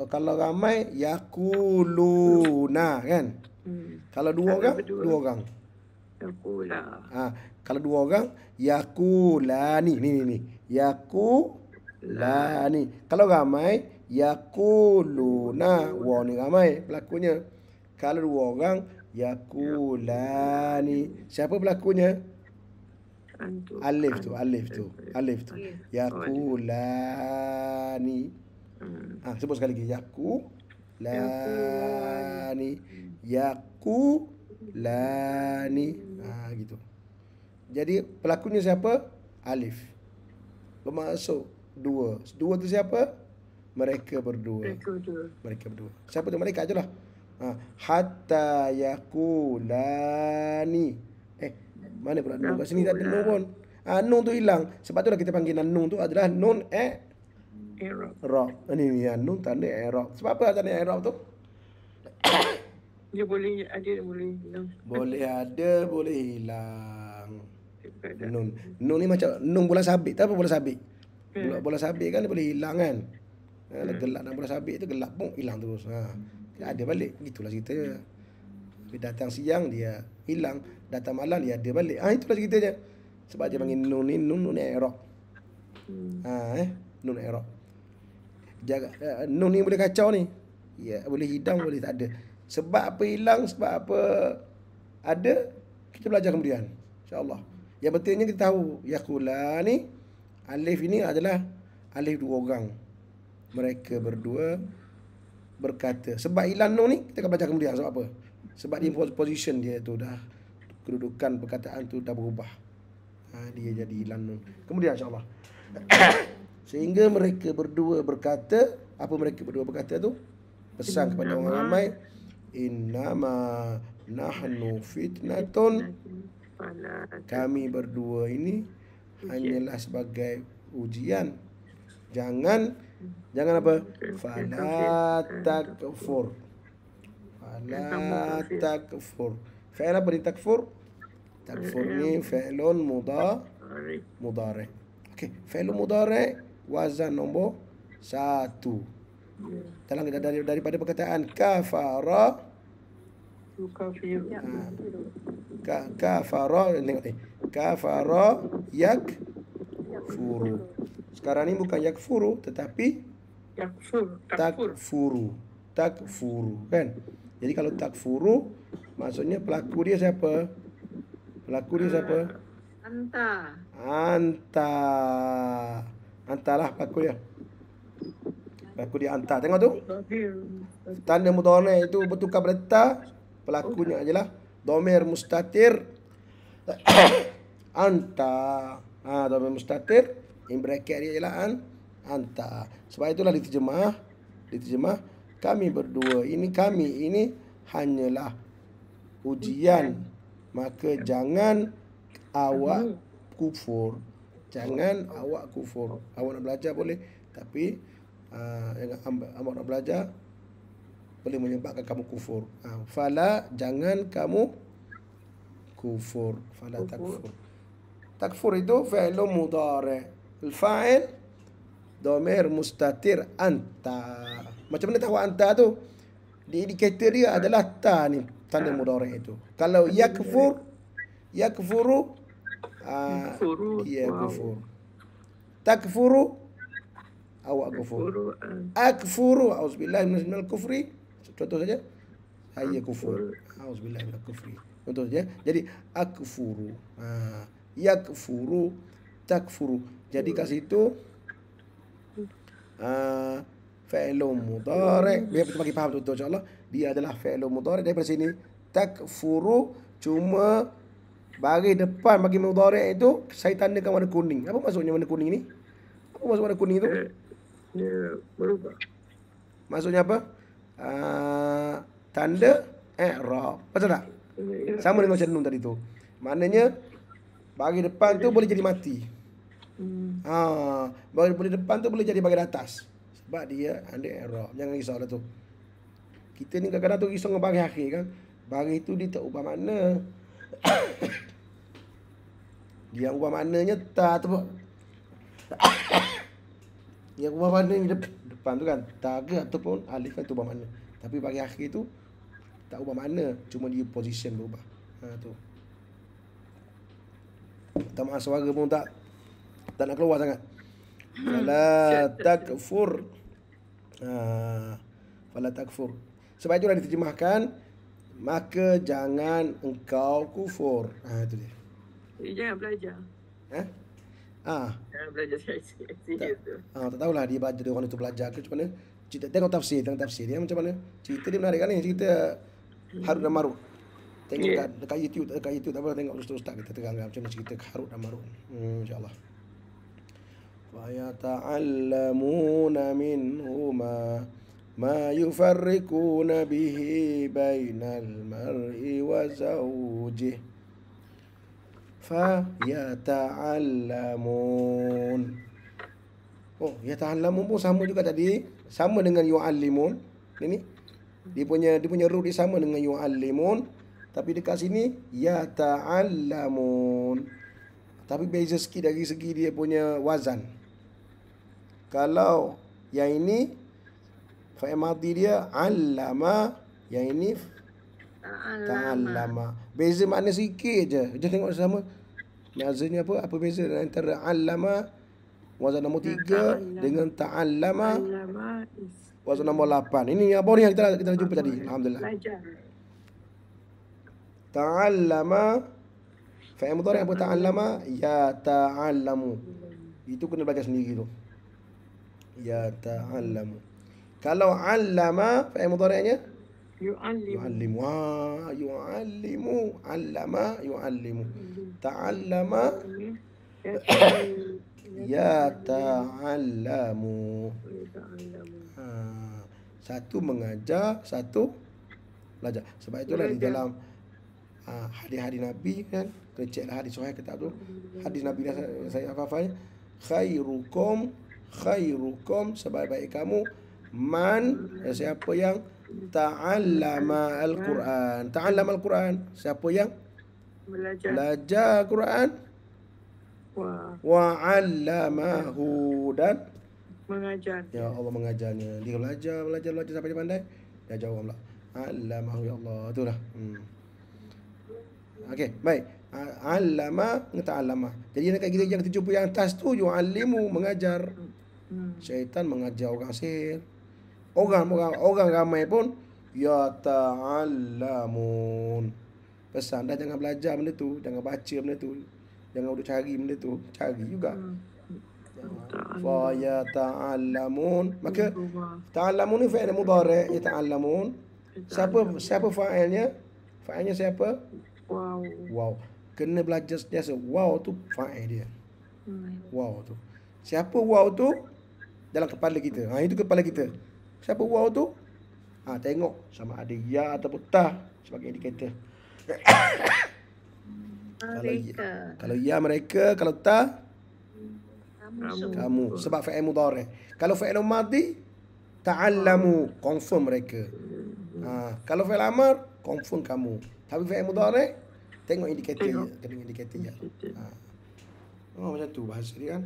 eh, kalau ramai Yakulu. Nah, kan? Hmm. Kalau dua kalau orang, berdua. dua orang kalau dua orang yakulani ni ni ni Yakulani. kalau ramai yakuluna wa ni ramai pelakunya kalau dua orang yakulani siapa pelakunya alif tu alif tu alif tu yakulani hmm. ah sebut sekali lagi yaku la yaku la ah gitu jadi pelakunya siapa? Alif. Bermaksud dua. Dua tu siapa? Mereka berdua. Mereka berdua. Mereka berdua. Siapa tu mereka ajalah. Ha, hatta yakulani. Eh, mana pula nun kat sini tak ada nun pun. Ha, nun tu hilang. Sebab tu lah kita panggil nun tu adalah nun eh Arab. Ini ni ya, nun tanda Arab. Sebab apa tanda Arab tu? Dia boleh ada, boleh hilang. Boleh ada, boleh hilang. Nun. Nun ni macam nun bola sabit. Tak apa bola sabit. Hmm. Bola, bola sabit kan dia boleh hilang kan. Ha, hmm. gelap dan bola sabit tu gelap pun hilang terus. Ha. Dia ada balik. gitulah cerita. Dia datang siang dia hilang. Datang malam dia ada balik. Ah ha, itulah ceritanya. Sebab dia panggil nun ni nun nun erok. Hmm. Ha, eh? Nun erok. Jaga, uh, nun ni boleh kacau ni. Ya, boleh hidang, boleh tak ada. Sebab apa hilang, sebab apa ada, kita belajar kemudian. InsyaAllah. Yang pentingnya kita tahu Yakula ni Alif ini adalah Alif dua orang Mereka berdua Berkata Sebab Ilan Nung ni Kita akan baca kemudian Sebab apa Sebab dia position dia tu dah Kedudukan perkataan tu dah berubah ha, Dia jadi Ilan Nung Kemudian insyaAllah Sehingga mereka berdua berkata Apa mereka berdua berkata tu Pesan kepada orang ramai Innama nahnu fitnatun kami berdua ini hanyalah sebagai ujian jangan jangan apa fala takfur fala takfur fa'il apa di takfur takfur ni fa'ilun muda mudare okey fa'ilun mudare wazan nombor satu dalam ya. kita dari daripada perkataan kafara kafara tengok eh kafara yak furu sekarang ni bukan yak furu tetapi tak furu tak furu kan jadi kalau tak furu maksudnya pelaku dia siapa pelaku dia siapa anta anta antalah pelaku dia pelaku dia anta tengok tu tanda mudhari itu bertukar pada ta pelakunya ajalah domir mustatir anta ha domir mustatir in bracket dia ialah an, anta sebab itulah diterjemah diterjemah kami berdua ini kami ini hanyalah ujian maka jangan awak kufur jangan awak kufur awak nak belajar boleh tapi uh, yang ambil, awak nak belajar boleh menyebabkan kamu kufur. Ha, fala jangan kamu kufur. Fala takfur. Takfur itu fa'lu mudare. Al-fa'il domir mustatir anta. Macam mana tahu anta tu? Di indikator dia adalah ta ni tanda mudare itu. Kalau yakfur yakfuru ah ya kufur. Takfuru awak kufur. Ah. Akfuru auzubillahi minal kufri. Contoh saja. Hayya kufur. Auzubillahi minal kufri. Contoh saja. Jadi akfuru. Ha. Yakfuru takfuru. Jadi kat situ ha fa'il mudhari. Biar kita bagi faham tu betul allah Dia adalah fa'il mudhari daripada sini takfuru cuma bagi depan bagi mudhari itu saya tandakan warna kuning. Apa maksudnya warna kuning ni? Apa maksud warna kuning itu? Ya, eh, berubah. Maksudnya apa? Ah, tanda i'rab. Betul tak? Sama dengan macam nun tadi tu. Maknanya bagi depan tu boleh jadi mati. Ha, bagi boleh depan tu boleh jadi bagi atas. Sebab dia ada i'rab. Jangan risau dah tu. Kita ni kadang-kadang tu risau dengan bagi akhir kan. Bagi tu dia tak ubah makna. dia ubah maknanya ta tu. Dia ubah maknanya depan depan tu kan Tara ataupun alif kan tu ubah makna Tapi bagi akhir tu Tak ubah makna Cuma dia position berubah Ha tu Tak maaf suara pun tak Tak nak keluar sangat Fala takfur ha, Fala takfur Sebab itu itulah diterjemahkan Maka jangan engkau kufur Ha tu dia Jadi eh, jangan belajar Ha? Ha. Ah. Belajar tu. Ha, tak tahulah dia belajar dia orang itu belajar ke macam mana. Cerita tengok tafsir, tengok tafsir dia macam mana. Cerita dia menarik kan ni cerita Harut dan Marut. Tengok yeah. kat, dekat YouTube, dekat YouTube tak apa tengok ustaz ustaz kita terangkan macam mana cerita Harut dan Marut. Hmm, insya-Allah. Wa yata'allamuna minhuma ma yufarriquna bihi bainal mar'i wa zawjihi fayata'allamun. Oh, yata'allamun pun sama juga tadi. Sama dengan yu'allimun. Ini ni. Dia punya dia punya root dia sama dengan yu'allimun. Tapi dekat sini, yata'allamun. Tapi beza sikit dari segi dia punya wazan. Kalau yang ini, fa'il mati dia, allama. Yang ini, Taalama. Beza mana sikit je. Kita tengok sama. Maksudnya apa? Apa beza antara alama wazan nombor tiga dengan ta'allama wazan nombor lapan. Ini yang apa yang kita dah, kita dah jumpa tadi. Alhamdulillah. Ta'allama fa'il mudhari apa ta'allama? Ya ta'allamu. Itu kena belajar sendiri tu. Ya ta'allamu. Kalau allama fa'il mudhari'nya? Ya Yu'allimu. Ah, yu'allimu. Allama yu'allimu. Ta'allama. Ya ta'allamu. Ha. Satu mengajar, satu belajar. Sebab itulah di dalam ah, hadis-hadis Nabi kan. Kena ceklah hadis suhaib kita tu. Hadis Nabi dah saya hafal. Ya. Khairukum. Khairukum. Sebaik-baik kamu. Man. Eh, siapa yang ta'allama al-Quran. Ta'allama al-Quran. Siapa yang belajar Quran? Wa Hudan. mengajar. Ya Allah mengajarnya. Dia belajar, belajar, belajar sampai dia pandai. Dia jawab pula. Allamahu ya Allah. Itulah. Hmm. Okay, baik. Allama ngata Jadi dekat kita yang 70 yang atas tu yu'allimu mengajar. Hmm. Syaitan mengajar orang sihir orang orang orang ramai pun ya ta'allamun pesan dah jangan belajar benda tu jangan baca benda tu jangan duduk cari benda tu cari juga hmm. fa ya ta'allamun maka ta'allamun ni fi'il mudhari' ya ta'allamun siapa siapa fa'ilnya fa'ilnya siapa wow wow kena belajar sentiasa wow tu fa'il dia hmm. wow tu siapa wow tu dalam kepala kita ha itu kepala kita Siapa wow tu? Ha, tengok sama ada ya ataupun ta sebagai indikator. kalau ah, ya, kalau ya mereka, kalau ya ta kamu. kamu. Sebab fa'il mudhari. Kalau fa'il madhi ta'allamu confirm mereka. Ha, kalau fa'il amar confirm kamu. Tapi fa'il mudhari tengok indikator ya, tengok indikator ya. Ha. Oh macam tu bahasa dia kan.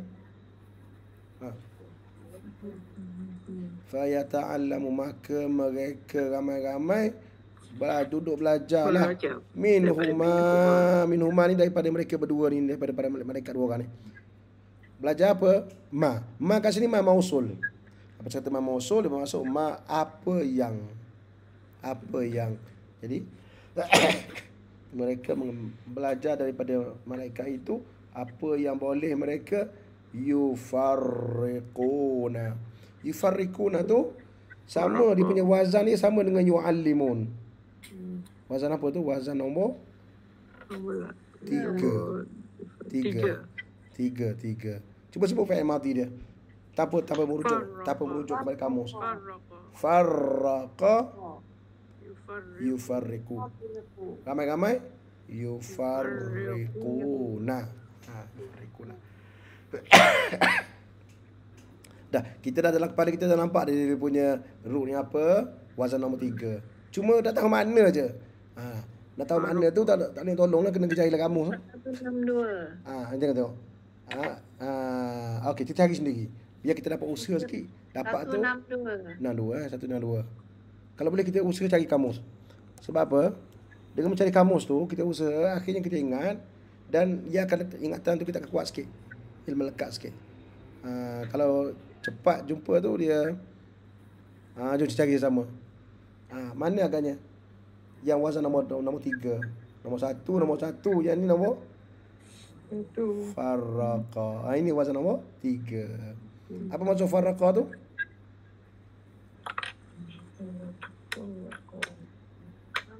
Ha hmm. faya ta'allamu maka mereka ramai-ramai duduk belajar lah min huma min huma ni daripada mereka berdua ni daripada mereka dua orang ni belajar apa ma ma kat sini ma mausul apa cerita ma mausul dia masuk ma apa yang apa yang jadi mereka belajar daripada mereka itu apa yang boleh mereka yufarriquna yufarrikuna tu sama uh dia punya wazan ni sama dengan yuallimun. Hmm. Wazan apa tu? Wazan nombor lah. tiga. Tiga. Tiga, tiga. Cuba sebut fi'il mati dia. Tak apa, tak apa merujuk. Tak apa merujuk kepada kamus. Farraqa. Yufarriku. Ramai-ramai. Yufarriku. Nah. Ha, yufarriku. Dah, kita dah dalam kepala kita dah nampak dia, dia punya root ni apa, wazan nombor tiga. Cuma dah tahu mana je. Ha. Dah tahu mana tu tak tak boleh tolonglah kena kejar ilah kamu. 162. Ha, jangan tengok. Ha, ha. okey, kita cari sendiri. Biar kita dapat usaha sikit. Dapat 162. tu. 162. Eh, enam dua. Kalau boleh kita usaha cari kamus. Sebab apa? Dengan mencari kamus tu, kita usaha akhirnya kita ingat dan ia akan ingatan tu kita akan kuat sikit. Ilmu lekat sikit. Uh, kalau cepat jumpa tu dia ha, jom cari sama ha, mana agaknya yang wazan nombor nombor tiga nombor satu nombor satu yang ni nombor itu faraka ha, ini wazan nombor tiga hmm. apa maksud faraka tu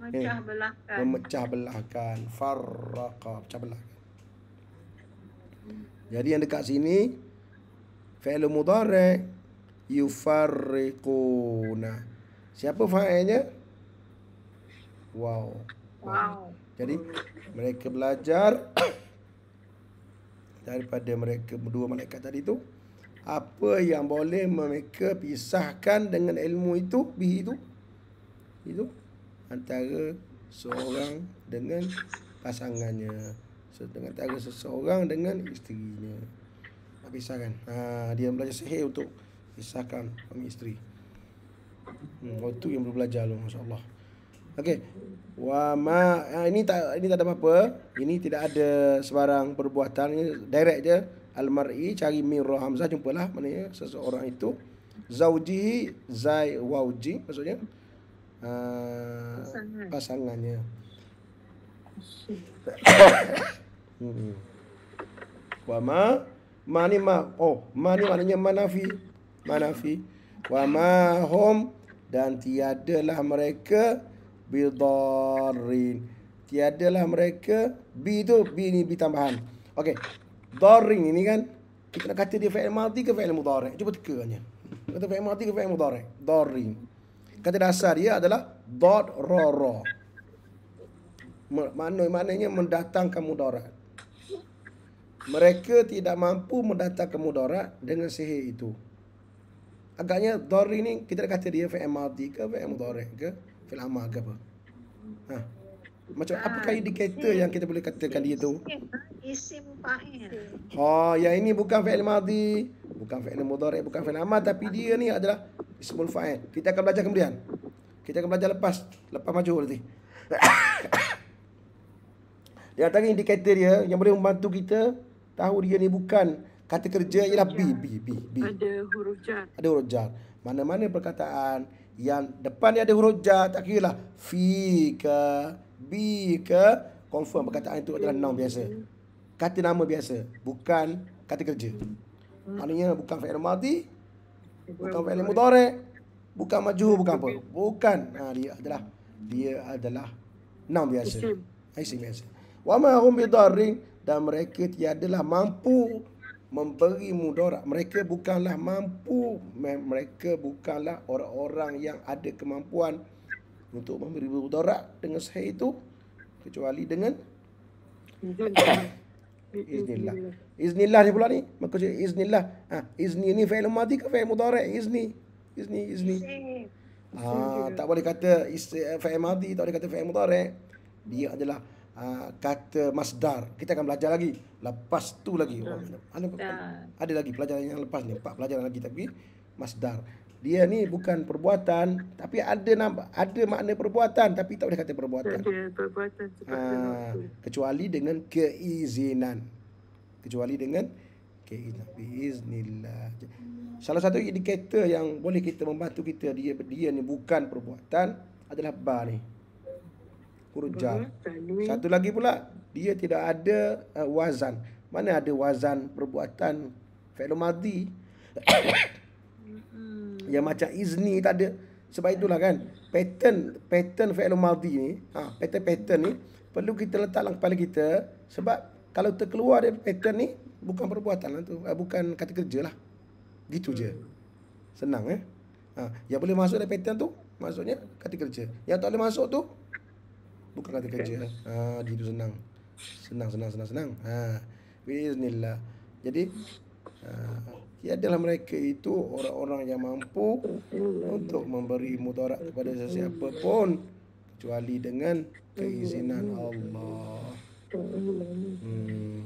Memecah eh, belahkan. Memecah belahkan. Farraqah. Pecah belahkan. Jadi yang dekat sini, fa'il mudhari yufarriquna siapa fa'ilnya wow wow jadi mereka belajar daripada mereka berdua malaikat tadi tu apa yang boleh mereka pisahkan dengan ilmu itu bi itu itu antara seorang dengan pasangannya dengan antara seseorang dengan isterinya tak nak kan? Ha, dia belajar sihir untuk pisahkan suami isteri. Hmm, waktu oh, yang belum belajar loh, masya Allah. Okey. Wa ma ah, ini tak ini tak ada apa-apa. Ini tidak ada sebarang perbuatan ini direct je al mar'i cari min rahamzah jumpalah maknanya seseorang itu zauji zai wauji maksudnya uh, pasangan. pasangannya. hmm. Wa ma mani ma oh mani maknanya manafi manafi wa ma hum dan tiadalah mereka bidarrin tiadalah mereka bi tu bi ni bi tambahan okey darrin ini kan kita nak kata dia fi'il madhi ke fi'il mudhari cuba tekannya kata fi'il madhi ke fi'il mudhari darrin kata dasar dia adalah dadrara maknanya maknanya mendatangkan mudarat mereka tidak mampu mendatangkan mudarat dengan sihir itu. Agaknya dor ini kita dah kata dia fi'il madhi ke fi'il mudhari ke fi'il amal ke apa. Ha. Macam apa apakah ah, indikator yang kita boleh katakan dia tu? Isim ha? fa'il. Ha, yang ini bukan fi'il madhi, bukan fi'il mudhari, bukan fi'il amal tapi dia ni adalah ismul fa'il. Kita akan belajar kemudian. Kita akan belajar lepas lepas majhul nanti. di tadi indikator dia yang boleh membantu kita tahu dia ni bukan kata kerja ialah B, B, B, B. Ada huruf jar. Ada huruf jar. Mana-mana perkataan yang depan dia ada huruf jar, tak kira lah. Fi ke, B ke, confirm perkataan itu adalah noun biasa. Kata nama biasa, bukan kata kerja. Maknanya bukan fa'il madi, bukan fa'il mudare, bukan maju, bukan apa. Bukan. Ha, dia adalah, dia adalah noun biasa. Isim. Ha, isim biasa. Wa ma hum dan mereka tiadalah mampu memberi mudarat mereka bukanlah mampu mereka bukanlah orang-orang yang ada kemampuan untuk memberi mudarat dengan sahih itu kecuali dengan iznillah iznillah ni pula ni maksudnya iznillah ha izni ni fi'il madhi ke fi'il mudhari' izni izni izni ha tak boleh kata faimadi. madhi tak boleh kata fi'il dia adalah uh, kata masdar. Kita akan belajar lagi. Lepas tu lagi. Hmm. Ada, ada lagi pelajaran yang lepas ni. Empat pelajaran lagi tapi masdar. Dia ni bukan perbuatan tapi ada nampak ada makna perbuatan tapi tak boleh kata perbuatan. Ada perbuatan uh, kecuali dengan keizinan. Kecuali dengan keizinan. Biiznillah. Salah satu indikator yang boleh kita membantu kita dia dia ni bukan perbuatan adalah ba ni huruf jar. Mm-hmm. Satu lagi pula, dia tidak ada uh, wazan. Mana ada wazan perbuatan fi'il mm-hmm. Yang macam izni tak ada. Sebab itulah kan, pattern pattern fi'il ni, ha, pattern-pattern ni perlu kita letak dalam kepala kita sebab kalau terkeluar dari pattern ni bukan perbuatan lah tu, uh, bukan kata kerja lah. Gitu je. Mm. Senang eh. Ha, yang boleh masuk dari pattern tu, maksudnya kata kerja. Yang tak boleh masuk tu, Bukan kata kerja okay. ha, Duit tu senang Senang senang senang senang ha. Biznillah Jadi ha, Ia adalah mereka itu orang-orang yang mampu Untuk memberi mudarat kepada sesiapa pun Kecuali dengan keizinan Allah hmm.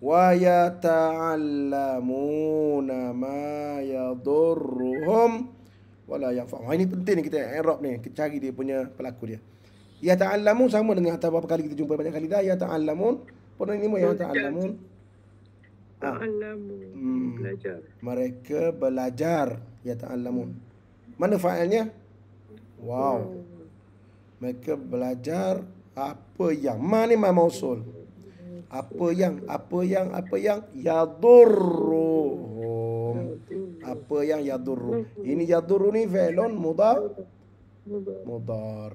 Wa ya ta'allamuna ma yadurruhum wala yang faham. Ini penting ni kita Arab ni. Kita cari dia punya pelaku dia. Uh, Ya ta'allamun sama dengan hatta berapa kali kita jumpa banyak kali dah. Ya ta'allamun. Pernah ini ya ta'allamun. Ta'allamun. Ah. Hmm. Belajar. Mereka belajar. Ya ta'allamun. Mana faalnya? Wow. Mereka belajar apa yang? Mana ma mausul? Apa yang? Apa yang? Apa yang? Ya durruhum. Apa yang ya durruhum? Ini ya durruhum ni fe'lon muda? Mudare. Muda.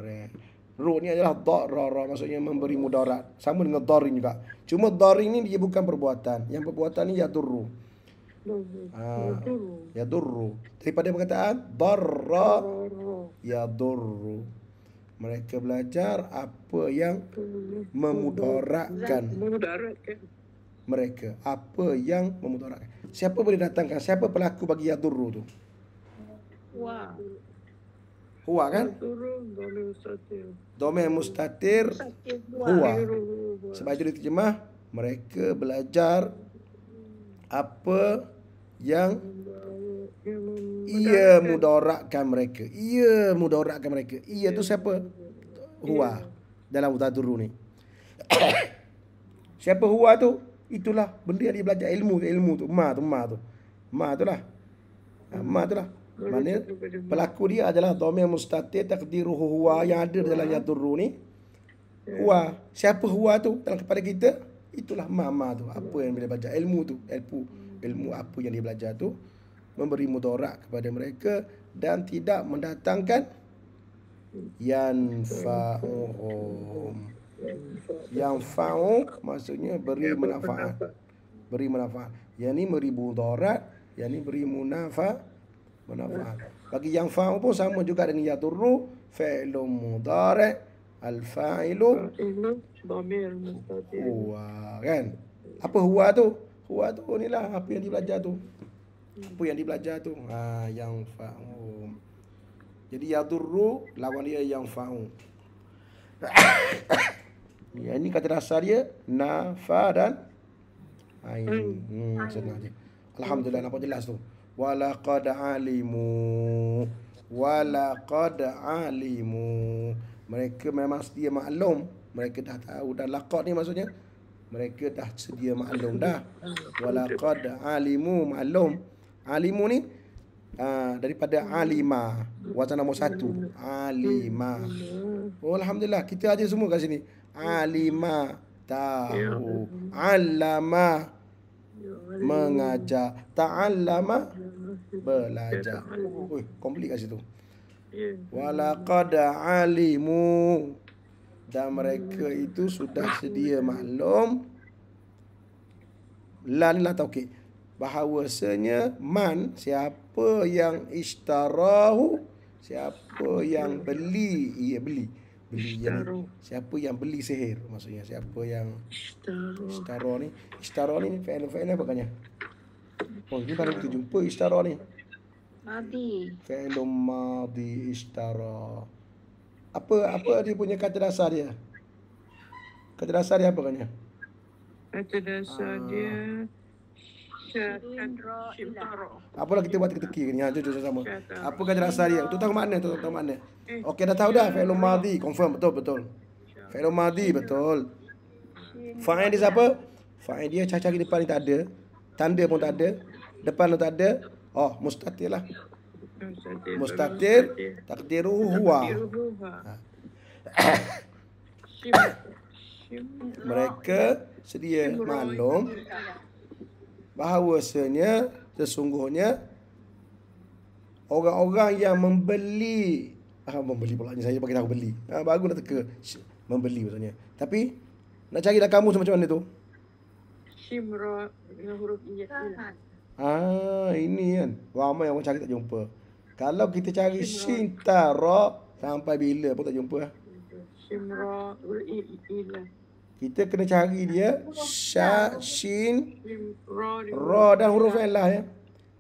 Ruh ni adalah darara maksudnya memberi mudarat. Sama dengan darin juga. Cuma darin ni dia bukan perbuatan. Yang perbuatan ni durru. Ha, ah, durru. Daripada perkataan ya durru. Mereka belajar apa yang memudaratkan. Mereka. Apa yang memudaratkan. Siapa boleh datangkan? Siapa pelaku bagi ya durru tu? Hua kan domain mustatir huwa sebab itu diterjemah mereka belajar apa yang ia mudorakkan mereka ia mudorakkan mereka ia tu siapa Hua dalam mutadurru ni siapa Hua tu itulah benda yang dia belajar ilmu ilmu tu ma tu ma tu ma tu lah ha, ma tu lah mana pelaku dia adalah domain mustatir takdiru huwa yang ada huwa. dalam yaduru ni. Yeah. Huwa. Siapa huwa tu dalam kepala kita? Itulah mama tu. Apa ya. yang dia belajar? Ilmu tu. Ilmu, ilmu apa yang dia belajar tu. Memberi mudarat kepada mereka. Dan tidak mendatangkan. yang Yanfa'uhum. Maksudnya beri manfaat. Beri manfaat. Yang memberi beri mudarat. Yang beri munafaat manfaat. Bagi yang fa'u pun sama juga dengan yaturru fa'lu mudhari al fa'ilu dhamir mustatir. kan? Apa huwa tu? Huwa tu inilah apa yang dibelajar tu. Apa yang dibelajar tu? Ha yang fa'u. Jadi yadurru lawan dia yang fa'u. ya ini kata dasar dia nafa dan ain. Hmm, Alhamdulillah nampak jelas tu. Walakad alimu Walakad alimu Mereka memang sedia maklum Mereka dah tahu dah lakad ni maksudnya Mereka dah sedia maklum dah Walakad alimu Maklum Alimu ni uh, Daripada alima Wazan nombor satu Alima oh, Alhamdulillah kita ada semua kat sini Alima Tahu Alamah ya mengajar ta'allama belajar oi komplit kat situ ya. walaqad alimu dan mereka itu sudah sedia maklum lan la tauki bahawasanya man siapa yang ishtarahu siapa yang beli ia beli Ishtaro. siapa yang beli sihir maksudnya siapa yang Istaro ni Istaro ni fan fan apa kanya oh ini baru kita jumpa Istaro ni Madi Fandom Madi Istaro apa apa dia punya kata dasar dia kata dasar dia apa kanya kata dasar ah. dia apa lagi kita buat teka-teki ni. Ha, jujur sama. Apa kan jelasan dia? Tu tahu mana? tu tahu mana? Eh. Okey, dah tahu dah. Fa'ilun madhi. Confirm, betul, betul. Fa'ilun madhi, betul. Fa'il dia siapa? Fa'il dia cacah di depan ni tak ada. Tanda pun tak ada. Depan tu tak ada. Oh, mustatir lah. Mustatir. Takdiru huwa. Ha. Mereka sedia maklum bahawasanya sesungguhnya orang-orang yang membeli ah, membeli pula saya bagi tahu beli ah, baru nak teka membeli maksudnya tapi nak cari dah kamu macam mana tu simro dengan huruf injet e ah ini kan ramai orang cari tak jumpa kalau kita cari shintara sampai bila pun tak jumpa simro huruf injet e, e kita kena cari dia sha shin ra dan huruf lah ya.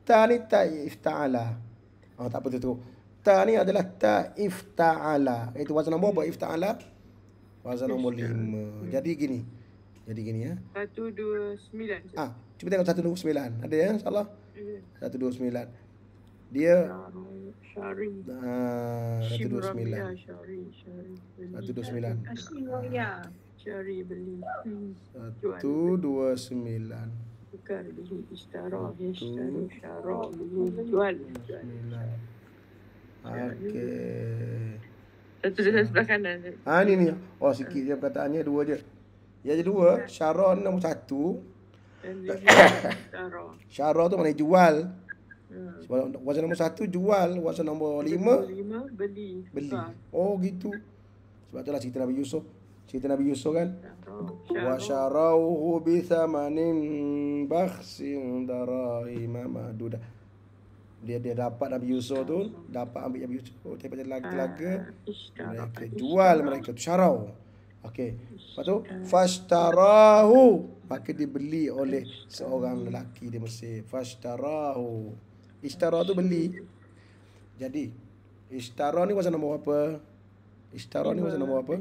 Ta ni ta ifta'ala. Oh tak apa tu. Ta ni adalah ta ifta'ala. Itu wazan nombor apa ifta'ala? Wazan nombor lima. Jadi gini. Jadi gini ya. Satu, dua, sembilan. Ah, cuba tengok satu, dua, sembilan. Ada ya, insyaAllah? Mm-hmm. Satu, dua, sembilan. Dia Syari. Ah, satu, dua, sembilan. Satu, dua, sembilan. Asyik, ya cari beli. Hmm. Satu, dua, sembilan. Tukar beli istirahat. Satu, istirahat. Jual. Sembilan. Okey. Satu, dua, sebelah kanan. Ha, ni ni. Oh, sikit je perkataannya. Dua je. Ya je dua. Syarah nombor satu. Syarah tu mana jual. Hmm. Wajah nombor satu jual. Wajah nombor lima. Beli. Beli. Ha. Oh gitu. Sebab tu lah cerita Nabi Yusuf. Cerita Nabi Yusuf kan? Wa syarauhu bi thamanin bakhsin darahima madu Dia dia dapat Nabi Yusuf tu, dapat ambil Nabi Yusuf oh, daripada telaga-telaga. Ah, mereka jual mereka tu syarau. Okey. Lepas tu fashtarahu, maka dibeli oleh seorang lelaki di Mesir. Fashtarahu. Ishtara tu beli. Jadi, ishtara ni macam nama apa? Ishtara ni macam nama apa?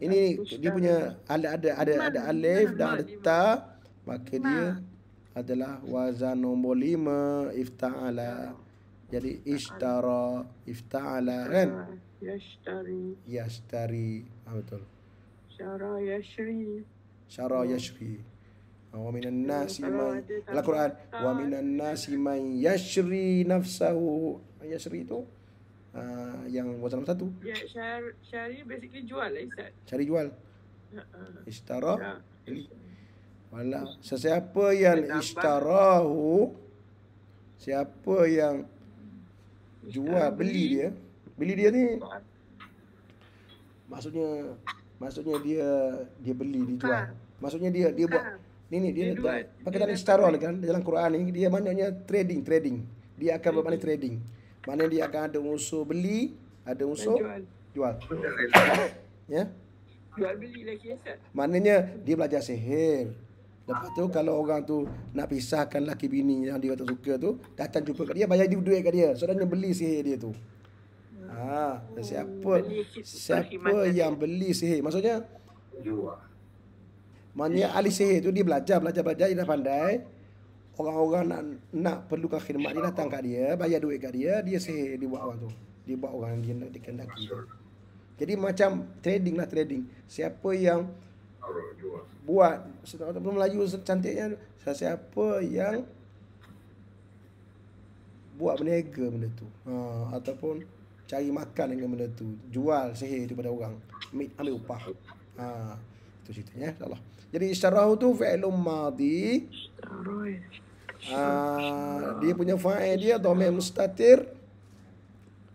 Ini ni dia punya ada ada ada ada alif dan ada ta maka dia adalah wazan nombor lima ifta'ala. Jadi ishtara ifta'ala kan? Yashtari. Yashtari. Ah, betul. Shara yashri. shara yashri. Ah, wa minan nasi man Al-Quran Wa minan nasi man yashri nafsahu Yashri tu uh, yang buat dalam satu. Ya, syar, syari basically jual lah Ustaz. Cari jual. Uh, istara. Wala. Ya. Sesiapa yang istarahu, siapa yang jual, beli dia. Beli dia ni, maksudnya, maksudnya dia, dia beli, dia jual. Ha. Maksudnya dia, dia buat, ha. ni ni dia, pakai dalam istaroh kan, dalam Quran ini dia maknanya trading, trading. Dia akan buat trading. Mana dia akan ada unsur beli, ada unsur jual. Ya. Jual beli lagi Ustaz. Maknanya dia belajar sihir. Lepas tu kalau orang tu nak pisahkan laki bini yang dia tak suka tu, datang jumpa kat dia, bayar dia duit kat dia. Saudaranya beli sihir dia tu. Ha, siapa siapa yang beli sihir? Maksudnya? Jual. Maknanya ahli sihir tu dia belajar, belajar, belajar, dia dah pandai orang-orang nak nak perlukan khidmat dia datang kat dia, bayar duit kat dia, dia sihir di bawah tu. Dia buat orang dia nak dikendaki. Jadi macam trading lah trading. Siapa yang buat sedekah belum Melayu cantiknya siapa yang buat berniaga benda tu. Ha, ataupun cari makan dengan benda tu, jual sihir tu pada orang, ambil, ambil upah. Ha, itu ceritanya Allah Jadi isyarahu tu fi'lun madhi. Isyarahu. Ya. Aa, ah, dia punya fa'il dia dhamir mustatir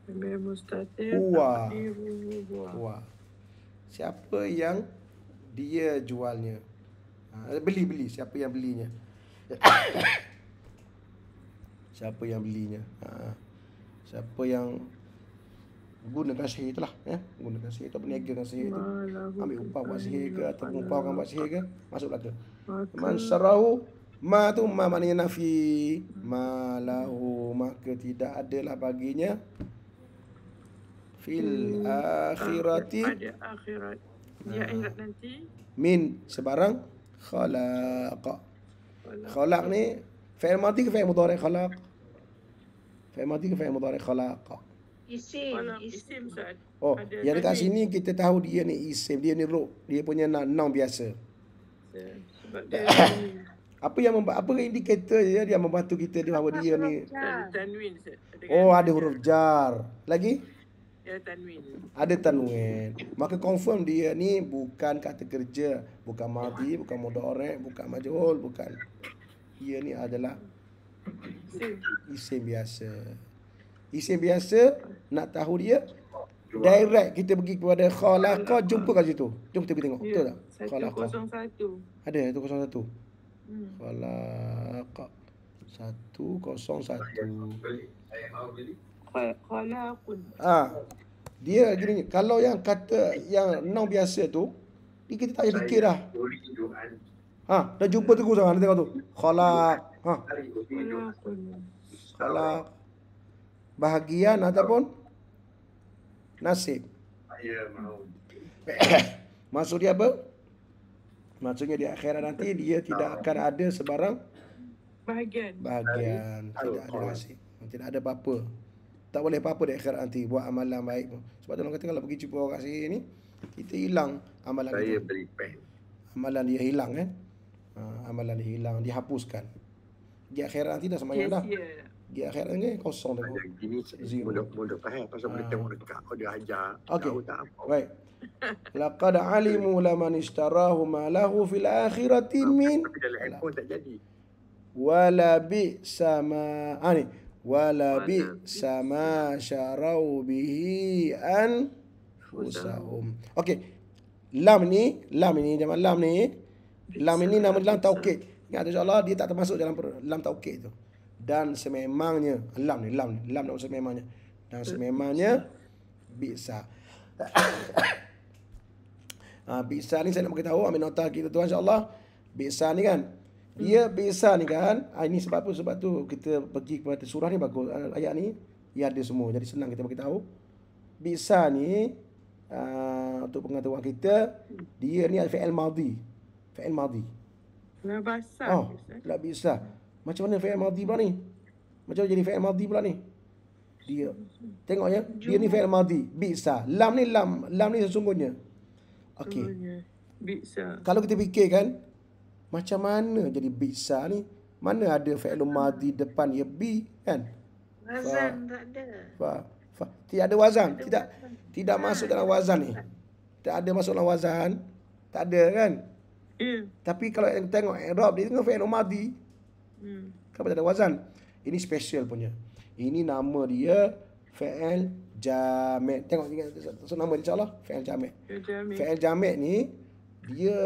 dhamir mustatir huwa huwa siapa yang dia jualnya beli-beli ah, siapa yang belinya siapa yang belinya ha. siapa yang gunakan sihir itulah ya eh? gunakan sihir atau berniaga dengan sihir itu ambil upah buat sihir ke atau lah. upah orang buat sihir ke masuklah ke man sarahu Ma tu ma maknanya nafi. Ma lahu maka tidak adalah baginya. Fil hmm. akhirati. akhirat. Dia ah. ingat nanti. Min sebarang. Khalaq. Khalaq ni. Fa'il mati ke fa'il mudari khalaq? Fa'il mati ke fa'il mudari khalaq? Isim. Oh, yang dekat sini kita tahu dia ni isim. Dia ni ruk. Dia punya nak nang biasa. apa yang memba- apa indikator dia dia membantu kita dia bahawa dia ni tanwin oh ada huruf jar lagi ya tanwin ada tanwin maka confirm dia ni bukan kata kerja bukan madi bukan mudore bukan majhul bukan dia ni adalah isim biasa isim biasa nak tahu dia direct kita pergi kepada khalaqah jumpa kat situ jom kita pergi tengok ya, betul tak khalaqah 01 ada 01 hmm. satu kosong satu ah dia gini kalau yang kata yang non biasa tu ni kita tak payah fikir dah ha dah jumpa tu kau tengok tu khalaq ha khalaq bahagian ataupun nasib Masuk dia ber. Maksudnya di akhirat nanti dia tidak akan ada sebarang bahagian. Bahagian. Tidak ada nasib. Tidak ada apa-apa. Tak boleh apa-apa di akhirat nanti. Buat amalan baik pun. Sebab orang kata kalau pergi jumpa orang kasih ni, kita hilang amalan Saya kita. beri Amalan dia hilang kan. Eh? amalan dia hilang. Dihapuskan. Di akhirat nanti dah semuanya yes, dah. Yeah. Di akhirat nanti kosong dah. Gini, mudah-mudah eh, faham. Pasal boleh ha. tengok dekat. Kau oh, dia ajar. Okay. apa. Baik. Right. Laqad alimu laman ishtarahu ma lahu fil akhirati min wala bi sama ani ah, wala bi sama sharau bihi an usahum okey lam ni lam ni jangan lam ni lam ni nama lam taukid ingat tu insyaallah dia tak termasuk dalam lam taukid tu dan sememangnya lam ni lam ni lam nama sememangnya dan sememangnya bisa Ha, bisa ni saya nak beritahu ambil nota kita tuan insyaAllah. Bisa ni kan. Ya bisa ni kan. Ha, ini sebab apa? Sebab tu kita pergi kepada surah ni bagus. Ha, ayat ni. Ya ada semua. Jadi senang kita beritahu. Bisa ni. Ha, untuk pengetahuan kita. Dia ni al fi'il madhi. Fi'il madhi. Labasa. Oh, bisa. labisa. Macam mana fi'il madhi pula ni? Macam mana jadi fi'il madhi pula ni? Dia. Tengok ya. Dia ni fi'il madhi. Bisa. Lam ni lam. Lam ni sesungguhnya. Okey, bisa. Lah. Kalau kita fikir kan, macam mana jadi bisa lah ni? Mana ada fi'lu madhi depan ya bi kan? Wazan tak ada. Fa. Fa. Tidak ada wazan. Tidak tidak, wazan. masuk ah. dalam wazan ni. Tak ada masuk dalam wazan. Tak ada kan? Ya. Tapi kalau yang tengok Arab dia tengok fi'lu madhi. Hmm. tak ada wazan? Ini special punya. Ini nama dia fi'l Jamet. Tengok tengok so, nama dia insya-Allah Fa'il Jamet. Fa'il Jamet ni dia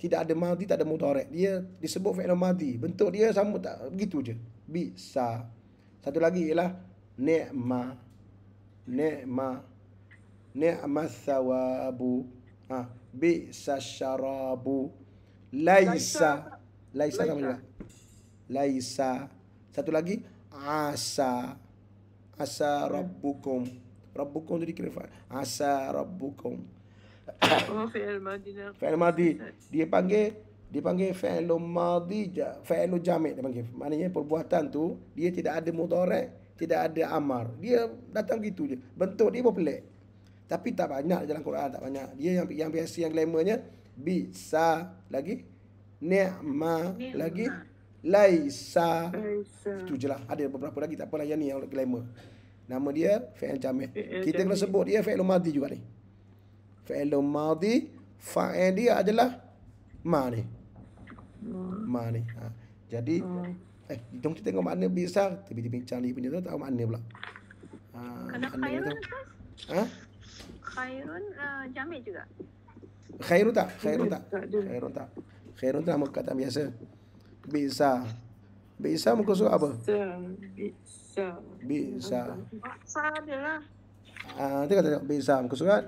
tidak ada madi, tak ada mudarat. Dia disebut fa'il madi. Bentuk dia sama tak begitu je. Bisa. Satu lagi ialah ni'ma. Ni'ma. Ni'mat thawabu. Ha, bisa syarabu. Laisa. Laisa sama juga. Laisa. Satu lagi asa asa rabbukum. Hmm. ربكم دي كريفا عسى ربكم فعل ماضي فعل ماضي دي بانجي دي بانجي فعل ماضي جا فعل جامع دي بانجي معناها perbuatan tu dia tidak ada مضارع tidak ada amar dia datang gitu je bentuk dia pun tapi tak banyak dalam Quran tak banyak dia yang yang biasa yang glamournya bisa lagi ni'ma lagi laisa. laisa itu je lah. ada beberapa lagi tak apalah yang ni yang glamour Nama dia fi'il jamik. Kita kena sebut dia fi'il madhi juga ni. Fi'il madhi fa'il dia adalah ma ni. Ma ni. Ha. Jadi ha. eh jom kita tengok makna besar tapi dia bincang ni punya tu tahu makna pula. Ha makna dia. Ha? Khairun uh, eh, jamik juga. Khairun tak? Khairun tak? Khairun tak? Khairun tak nama kata biasa. Bisa. Bisa muka surat apa? Bisa. Biza. bisa. Baksa dia lah. Ah, nanti kata tengok bisa, muka surat.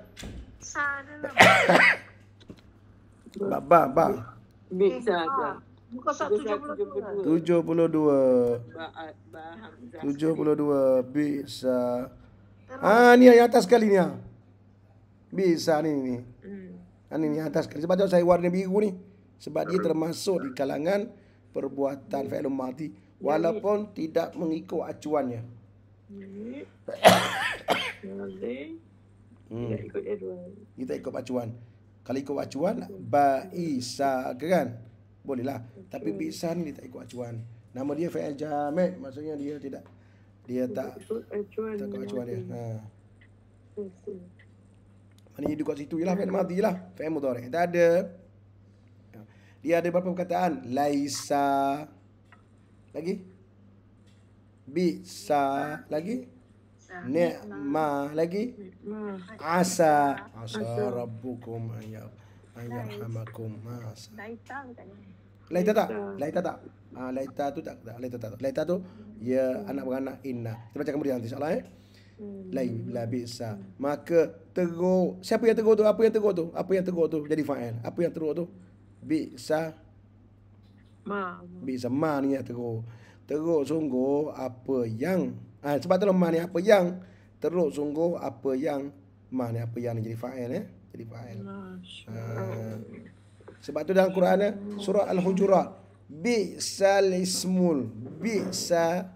Sa dia lah. Bak, bak, bak. Biza dia. Muka surat 72. 72. Tujuh puluh dua. Lah. Tujuh puluh dua. Biza. Ah, ah. Hmm. ah, ni yang atas sekali ni. Bisa ni ni. Hmm. ni yang atas sekali. Sebab tu saya warna biru ni. Sebab dia hmm. termasuk di kalangan perbuatan hmm. fi'lun mati walaupun Yalik. tidak mengikut acuannya. hmm. Kita ikut acuan. Kalau ikut acuan, Baisa ke kan? Boleh lah. Okay. Tapi Bisa ni tak ikut acuan. Nama dia Fa'il Jamek. Maksudnya dia tidak. Dia tak. Acuan tak ikut acuan dia. Ha. mana dia kat situ je lah. Fa'il kan? Mahdi lah. Fa'il Mudarek. Tak ada. Dia ada berapa perkataan? Laisa lagi bisa lagi ni'ma lagi asa asa rabbukum ayyab hamakum asa laita tak laita tak ah laita tu tak tak laita tak laita tu ya anak beranak inna kita baca kemudian nanti insyaallah eh hmm. lai la bisa maka tegur siapa yang tegur tu apa yang tegur tu apa yang tegur tu jadi fa'il apa yang tegur tu bisa Ambil sama ni lah teruk. Teruk sungguh apa yang. Ha, sebab tu lemah ni apa yang. Teruk sungguh apa yang. Mah ni apa yang ni jadi fa'il eh. Jadi fa'il. Ha. Sebab tu dalam Quran ni. Eh, surah Al-Hujurat. Bisa lismul, Bi'sa.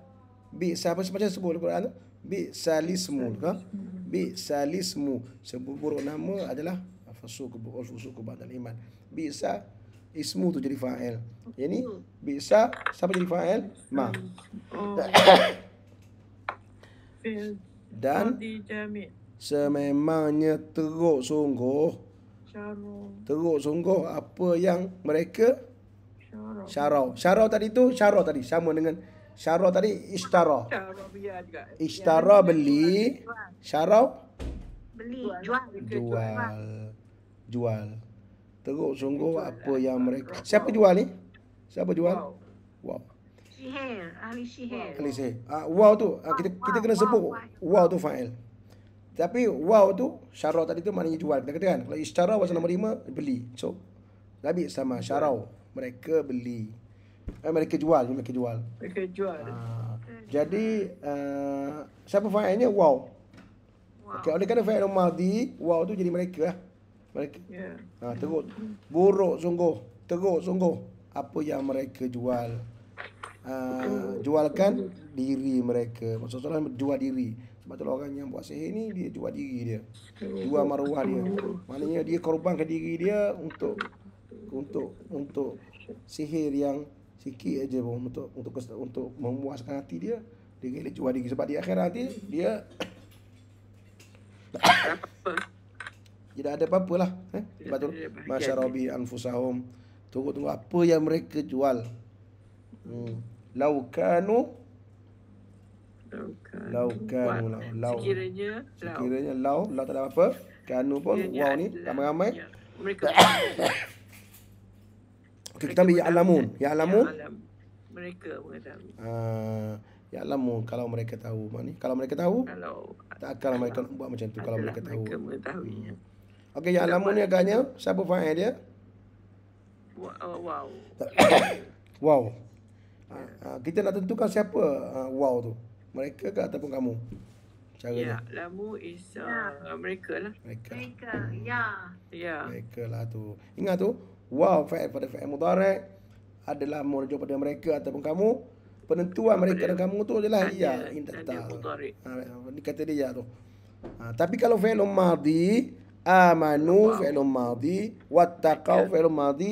Bi'sa apa macam sebut dalam Quran tu? Bisa lismul, Ha? Bisa lismul. Sebut buruk nama adalah. Fasuk buruk. Fasuk buruk. Fasuk buruk. Fasuk ismu tu jadi fa'il. Ini, bisa siapa jadi fa'il? Ma. Hmm. Oh. Dan sememangnya teruk sungguh. Teruk sungguh apa yang mereka syarau. Syarau tadi tu syarau tadi sama dengan syarau tadi istara. Istara beli, syarau beli Jual. Jual. jual. Teruk sungguh apa lah. yang mereka. Siapa jual ni? Siapa jual? Wow. wow. Sihir, ahli sihir. Ahli sihir. Uh, ah, wow tu, uh, kita wow, kita kena wow, sebut wow, tu fail. Tapi wow tu syarau tadi tu maknanya jual. Kita katakan kalau isyara wasal nombor 5 beli. So Nabi sama syarau mereka beli. Eh, mereka jual, mereka jual. Mereka jual. Uh, jadi uh, siapa fa'ilnya? Wow. wow. Okey, oleh kerana fa'il madhi, wow tu jadi mereka lah mereka yeah. Ya. ha, teruk buruk sungguh teruk sungguh apa yang mereka jual ha, jualkan diri mereka maksud saya jual diri sebab tu orang yang buat sihir ni dia jual diri dia jual maruah dia maknanya dia korbankan diri dia untuk untuk untuk sihir yang sikit aja pun untuk untuk untuk memuaskan hati dia dia jual diri sebab di akhirat nanti dia tidak ada apa-apa lah. Eh? Lepas tu, masyarabi anfusahum. Tunggu-tunggu apa yang mereka jual. Hmm. Laukanu. Laukanu. Lau. Lau. Sekiranya. Lau. Lau tak ada apa-apa. Kanu pun. wow ni. Ramai-ramai. Ya, mereka. kita ambil Ya Alamun. Ya Mereka mengetahui. Uh, ah, Ya kalau mereka tahu mana Kalau mereka tahu, kalau, tak akan kalau mereka buat macam tu. Kalau mereka tahu. Mereka mengetahuinya. Okey, yang lama ni agaknya siapa faham dia? Wow. wow. Ha, kita nak tentukan siapa ha, ah, wow tu. Mereka ke ataupun kamu? Cara ya, lamu is uh, ya. mereka lah. Mereka. Mereka, ya. Yeah. Yeah. Mereka lah tu. Ingat tu, wow fa'al pada fa'al mudarek adalah merujuk pada mereka ataupun kamu. Penentuan mereka dan kamu tu adalah ya. Ya, ini ah, kata dia ya tu. Ha, tapi kalau fa'al mardi, amanu wow. fi'il madhi wattaqau yeah. fi'il madhi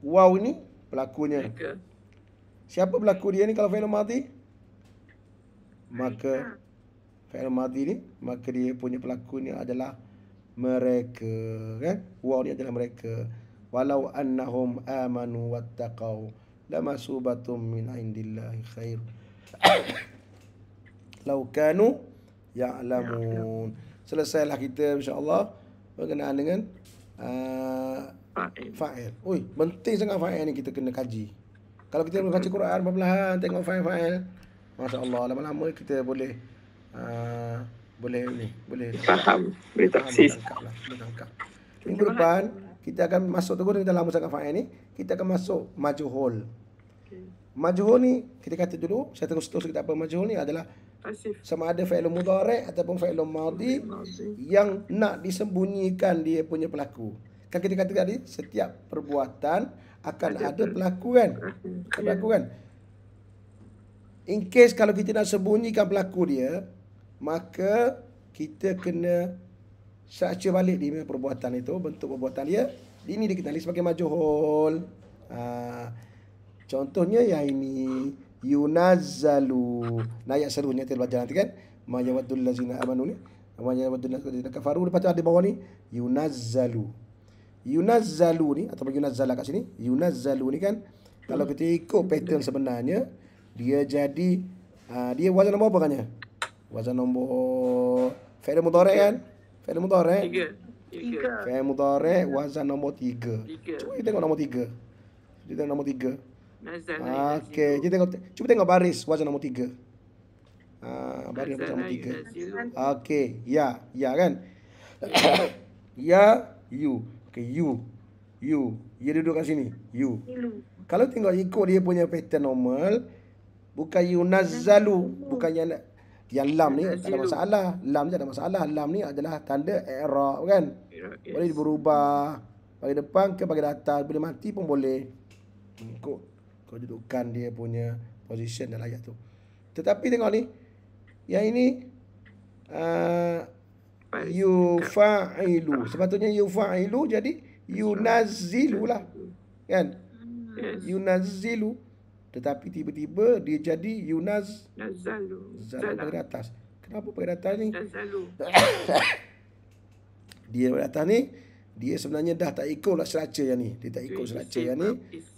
wow ni pelakunya Mereka. siapa pelaku dia ni kalau fi'il madhi maka fi'il madhi ni maka dia punya pelakunya adalah mereka kan wow ni adalah mereka walau annahum amanu wattaqau lamasubatum min indillahi khair law kanu ya'lamun ya, ya. selesailah kita insyaallah berkenaan dengan uh, fa'il. Oi, penting sangat fa'il ni kita kena kaji. Kalau kita nak kaji Quran perlahan tengok fa'il-fa'il, masya-Allah lama-lama kita boleh uh, boleh ni, boleh faham, boleh taksis. Lah, Minggu depan kita akan masuk tu dengan lama sangat fa'il ni, kita akan masuk majhul. Majhul ni kita kata dulu, saya terus terus kita apa majhul ni adalah sama ada fa'ilun mudhari' ataupun fa'ilun madhi yang nak disembunyikan dia punya pelaku. Kan kita kata tadi setiap perbuatan akan ada, ada pelaku kan? Ah, ada pelaku kan? In case kalau kita nak sembunyikan pelaku dia, maka kita kena searcher balik dia perbuatan itu, bentuk perbuatan dia. Ini dikenali sebagai majhul. Ha, contohnya yang ini yunazzalu. Nah ayat serunya kita baca nanti kan. Mayawaddul lazina amanu ni. Mayawaddul lazina kafaru. Lepas tu ada bawah ni. Yunazzalu. Yunazzalu ni. Atau yunazzala kat sini. Yunazzalu ni kan. Kalau kita ikut pattern sebenarnya. Dia jadi. Uh, dia wajah nombor apa kan ya? Wajah nombor. Fa'il mudhari kan? Fa'il mudhari. Tiga. Tiga. Fa'il mudhari wazan tiga. Tiga. Cuba kita tengok nomor tiga. Kita tengok nomor tiga. Nazar ah, dari okay. Yazid. tengok cuba tengok baris wajah nombor tiga. Ah, baris Nazar nombor 3. Okey, ya, ya kan? ya, you. okay, you. You. You duduk kat sini. You. Kalau tengok ikut dia punya pattern normal, bukan you nazalu, bukan yang yang lam ni tak ada masalah. Lam je ada masalah. Lam ni adalah tanda era, kan? Boleh berubah bagi depan ke bagi atas, boleh mati pun boleh. Hmm, ikut kedudukan dia punya position dalam ayat tu. Tetapi tengok ni. Yang ini uh, yufailu. Sepatutnya yufailu jadi yunazilu lah. Kan? Yunazilu. Tetapi tiba-tiba dia jadi yunaz nazalu. Zalu pada atas. Kenapa pada atas ni? dia pada atas ni dia sebenarnya dah tak ikutlah seraca yang ni dia tak ikut seraca yang ni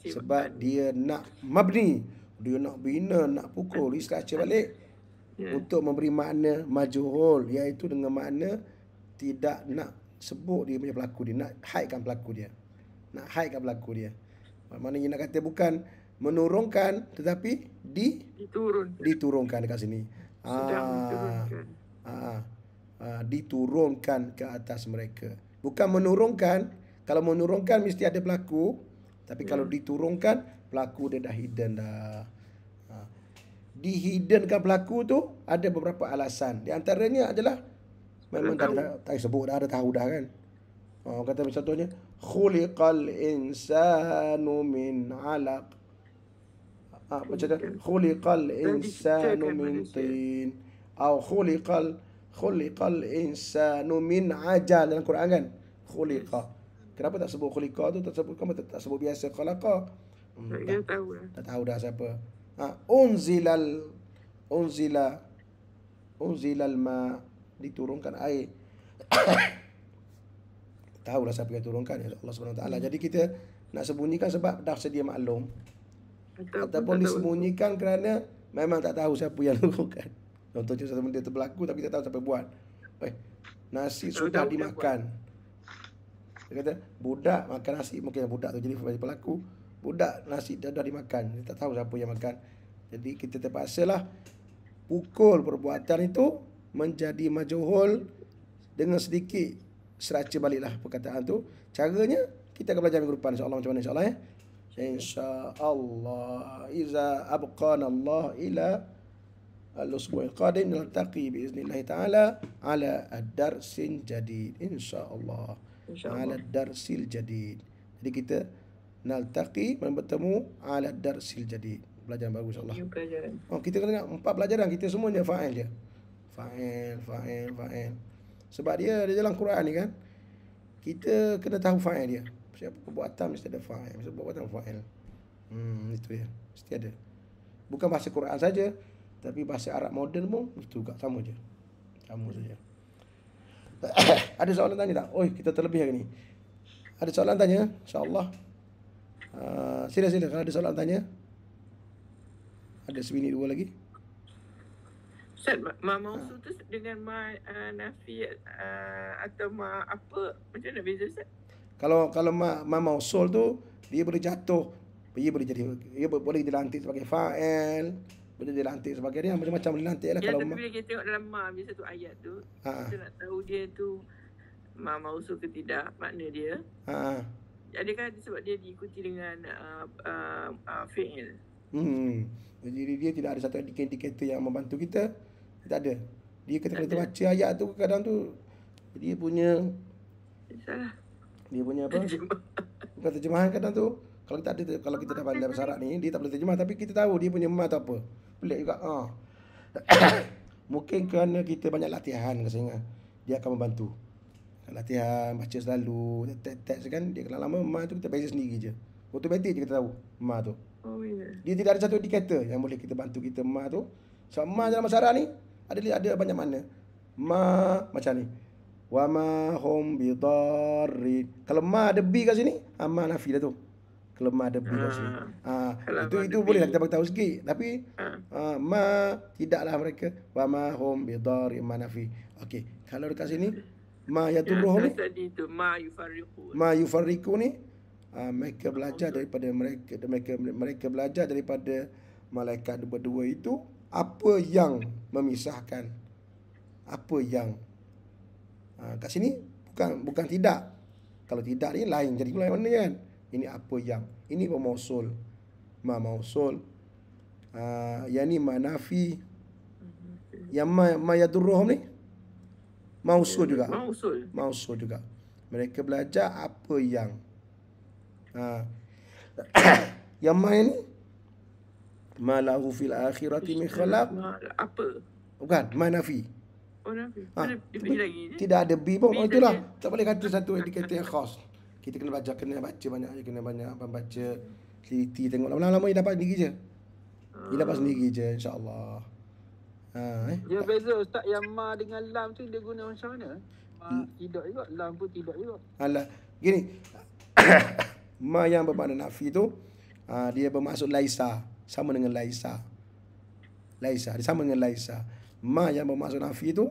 sebab dia nak mabni dia nak bina nak pukul seraca balik yeah. untuk memberi makna majhul iaitu dengan makna tidak nak sebut dia punya pelaku dia nak haidkan pelaku dia nak haidkan pelaku dia maknanya nak kata bukan menurunkan tetapi di diturunkan diturunkan dekat sini Sudah ah, ah, ah, diturunkan ke atas mereka Bukan menurunkan. Kalau menurunkan mesti ada pelaku. Tapi hmm. kalau diturunkan, pelaku dia dah hidden dah. Ha. Dihiddenkan pelaku tu ada beberapa alasan. Di antaranya adalah memang tak ada tak sebut dah ada tahu dah kan. Ha, kata contohnya khuliqal insanu min alaq ah ha, macam tu khuliqal insanu min tin atau khuliqal khuliqal insanu min ajal dalam Quran kan khuliqa kenapa tak sebut khuliqa tu tak sebut kamu tak, sebut biasa khalaqa hmm, tak, tak, tahu lah. tak tahu dah siapa ha unzilal unzila unzilal ma diturunkan air tahu lah siapa yang turunkan ya Allah Subhanahu taala jadi kita nak sembunyikan sebab dah sedia maklum ataupun disembunyikan kerana memang tak tahu siapa yang turunkan Contohnya satu benda tu berlaku tapi tak tahu siapa buat. Eh, nasi so, sudah dimakan. Dia kata, budak makan nasi. Mungkin budak tu jadi pelaku. Budak nasi dah, dah dimakan. Dia tak tahu siapa yang makan. Jadi kita terpaksa lah pukul perbuatan itu menjadi majuhul dengan sedikit seraca lah perkataan tu. Caranya kita akan belajar minggu depan Insyaallah. allah macam mana insya ya. insya iza abqan Allah ila الأسبوع القادم نلتقي بإذن الله تعالى على الدرس الجديد إن شاء الله, إن شاء الله. على الدرس الجديد jadi kita nalltaqi bertemu على الدرس الجديد pelajaran bagus insyaallah oh kita kena tengok empat pelajaran kita semuanya fa'il je fa'il fa'il fa'il sebab dia ada dalam Quran ni kan kita kena tahu fa'il dia siapa perbuatan mesti ada fa'il perbuatan fa'il hmm itu dia mesti ada bukan bahasa Quran saja tapi bahasa Arab moden pun itu juga sama je. Sama saja. Ada soalan tanya tak? Oi, kita terlebih hari ni. Ada soalan tanya? Insya-Allah. Uh, sila sila kalau ada soalan tanya. Ada sebini dua lagi. Ustaz, ma mausu tu dengan ma uh, nafi uh, atau ma apa? Macam mana beza Ustaz? Kalau kalau ma, ma sol tu dia boleh jatuh. Dia boleh jadi dia boleh dilantik sebagai fa'il benda dia lantik sebagainya macam-macam dia lantik lah ya, kalau tapi bila kita tengok dalam ma bila satu ayat tu ha, ha. kita nak tahu dia tu ma mau usul ke tidak makna dia ha. jadi ha. kan sebab dia diikuti dengan uh, uh, uh, fail hmm. jadi dia tidak ada satu indikator yang membantu kita tidak ada dia kata kalau baca ayat tu kadang tu dia punya dia punya apa terjemahan. bukan terjemahan kadang tu kalau kita ada kalau kita dah pandai bahasa ni dia tak boleh terjemah tapi kita tahu dia punya ma atau apa pelik juga. Ha. Mungkin kerana kita banyak latihan ke singa. Dia akan membantu. Latihan, baca selalu, teks-teks kan. Dia kena lama, mak tu kita beza sendiri je. Otomatik je kita tahu, mak tu. Oh, yeah. Dia tidak ada satu indikator yang boleh kita bantu kita mak tu. Sebab so, dalam masyarakat ni, ada ada banyak mana. Ma macam ni. Wa ma hum bidarrin. Kalau ma ada B kat sini, amma ah, nafi dah tu kelemah ada bila sih. Ah, ah itu itu boleh lah kita bagi tahu sikit tapi ha. uh, ma tidaklah mereka wa ma hum bi dar manafi. Okey, kalau dekat sini ma ya tu ma yufarriqu. Ma yufarriqu ni uh, mereka belajar daripada mereka mereka mereka belajar daripada malaikat berdua itu apa yang memisahkan apa yang uh, kat sini bukan bukan tidak kalau tidak ni lain jadi mulai mana kan ini apa yang? Ini pemausul. Ma mausul. Uh, ah, yang ni manafi. Mhm. Yang ma, ma yadurruhum ni? Mausul juga. Mausul. Mausul juga. Mereka belajar apa yang? Uh, yang ma ni? Ma lahu fil akhirati min khalaf. Apa? Bukan, manafi. Oh, nafi. Ha, ah, tapi, tidak ada B pun. Itulah. Tak boleh kata satu indikator yang khas kita kena baca, kena baca banyak je kena banyak baca teliti tengok lah. lama-lama dia dapat sendiri je dia dapat ah. sendiri je insyaallah ha eh dia ya, beza ustaz yang ma dengan lam tu dia guna macam mana ma hmm. tidak juga lam pun tidak juga alah gini ma yang bermakna nafi tu ha, dia bermaksud laisa sama dengan laisa laisa dia sama dengan laisa ma yang bermaksud nafi tu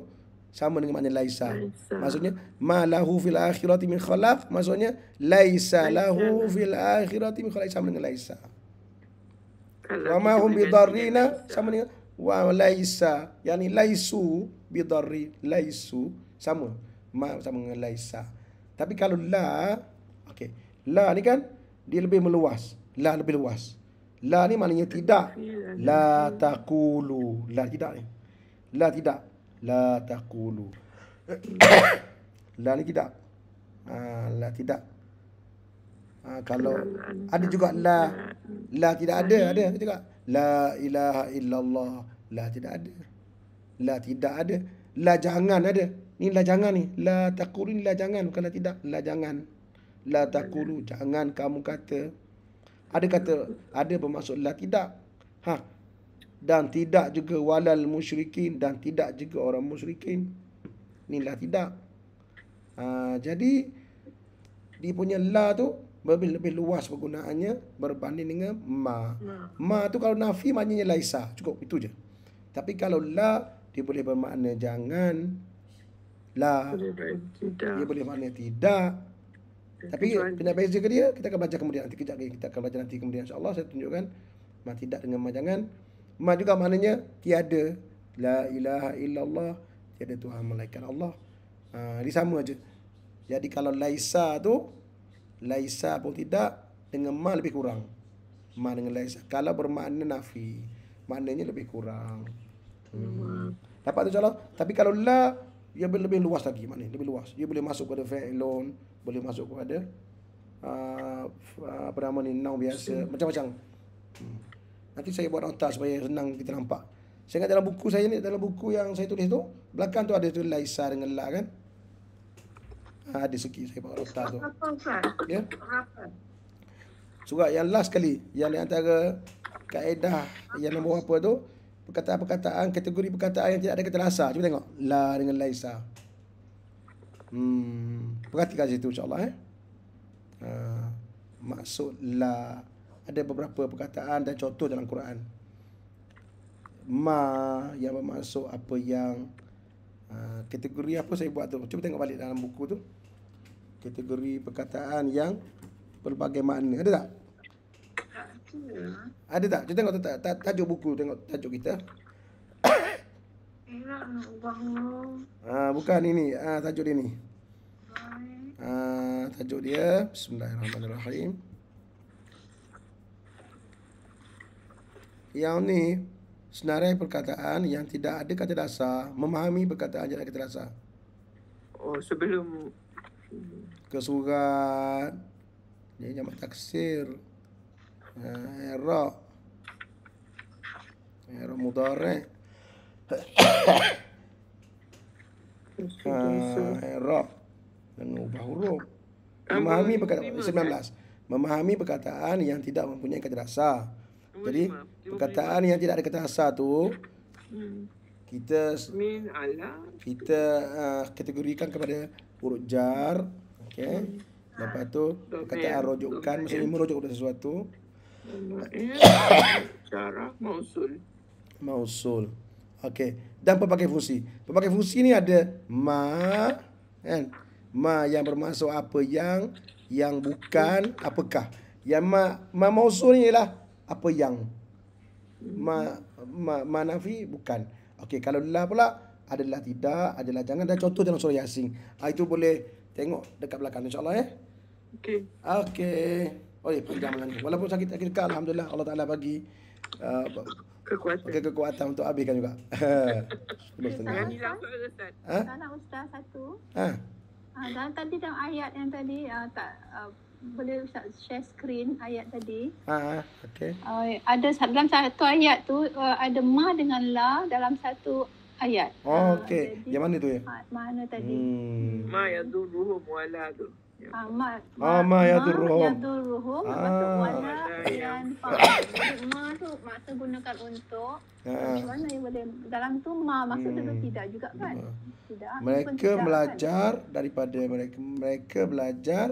sama dengan makna laisa. laisa. Maksudnya ma lahu fil akhirati min khalaq maksudnya laisa, lahu fil akhirati min khalaq sama dengan laisa. Wa ma hum bidarrina sama dengan wa laisa yani laisu bidarri laisu sama ma sama dengan laisa. Tapi kalau la okey la ni kan dia lebih meluas. La lebih luas. La ni maknanya tidak. La takulu. La tidak La tidak la taqulu la ni tidak ha, la tidak ha, kalau ada juga la la tidak ada ada juga la ilaha illallah la tidak ada la tidak ada la jangan ada ni la jangan ni la taqulu ni la jangan bukan la tidak la jangan la taqulu jangan kamu kata ada kata ada bermaksud la tidak ha dan tidak juga walal musyrikin dan tidak juga orang musyrikin. Inilah tidak. Ha, jadi dia punya la tu lebih, lebih luas penggunaannya berbanding dengan ma. Ma tu kalau nafi maknanya laisa, cukup itu je. Tapi kalau la dia boleh bermakna jangan la dia boleh bermakna tidak. Tapi kena beza ke dia? Kita akan belajar kemudian nanti Kita akan belajar nanti kemudian Insyaallah saya tunjukkan ma tidak dengan ma jangan. Mat juga maknanya tiada la ilaha illallah tiada tuhan melainkan Allah. Ha ini sama aja. Jadi kalau laisa tu laisa pun tidak dengan ma lebih kurang. Ma dengan laisa kalau bermakna nafi maknanya lebih kurang. Hmm. Dapat tu jalan tapi kalau la dia lebih, lebih luas lagi maknanya lebih luas. Dia boleh masuk kepada fa'ilun, boleh masuk kepada uh, apa nama ni noun biasa macam-macam. Hmm. Nanti saya buat nota supaya senang kita nampak. Saya ingat dalam buku saya ni, dalam buku yang saya tulis tu, belakang tu ada tu Laisa dengan La kan? Ha, ada sikit saya buat nota tu. Ya? Surat yang last sekali, yang antara kaedah yang nombor apa tu, perkataan-perkataan, kategori perkataan yang tidak ada kata rasa. Cuba tengok. La dengan Laisa. Hmm, perhatikan situ insyaAllah eh. Uh, maksud La ada beberapa perkataan dan contoh dalam Quran. Ma yang bermaksud apa yang uh, kategori apa saya buat tu. Cuba tengok balik dalam buku tu. Kategori perkataan yang pelbagai makna. Ada tak? Ada. Ada tak? Cuba tengok tu, tajuk buku tengok tajuk kita. Ha, bukan ini. Ha, tajuk dia ni. Ha, tajuk dia. Bismillahirrahmanirrahim. yang ni senarai perkataan yang tidak ada kata dasar memahami perkataan yang ada kata dasar oh sebelum ke surat ni jamak taksir ha era era mudare era dan ubah huruf memahami perkataan 19 kan? memahami perkataan yang tidak mempunyai kata dasar jadi perkataan yang tidak ada kata asal tu hmm. kita kita uh, kategorikan kepada huruf jar okey hmm. lepas tu kata rujukan maksudnya merujuk kepada sesuatu cara mausul mausul okey dan pelbagai fungsi pelbagai fungsi ni ada ma kan ma yang bermaksud apa yang yang bukan apakah yang ma, ma mausul ni ialah apa yang ma, ma, ma nafi bukan. Okey, kalau lah pula adalah tidak, adalah jangan dan contoh dalam surah Yasin. Ah itu boleh tengok dekat belakang Insyaallah. allah ya. Okey. Okey. Okey, oh, ya, perjalanan. Walaupun sakit akhir kali alhamdulillah Allah Taala bagi uh, kekuatan. Ke kekuatan untuk habiskan juga. Ha. Okay, Tanya Ustaz. Ha? Tanya Ustaz satu. Ha. Ha, dan tadi dalam ayat yang tadi uh, tak uh, boleh Ustaz share screen ayat tadi. Ha, ha okay. Uh, oh, ada dalam satu ayat tu uh, ada ma dengan la dalam satu ayat. Oh, uh, okey. Uh, yang mana tu ya? Ma, mana tadi? Hmm. Ma yang dulu muala tu. Ah, ma, ma, ah, ma, ma ya tu ruhum. Ya tu ruhum. ma tu maksud gunakan untuk. Ah. ah. Mana yang boleh dalam tu ma maksud hmm. tu tidak juga kan? Ah. Tidak. Mereka tidak, kan? belajar kan? daripada mereka mereka belajar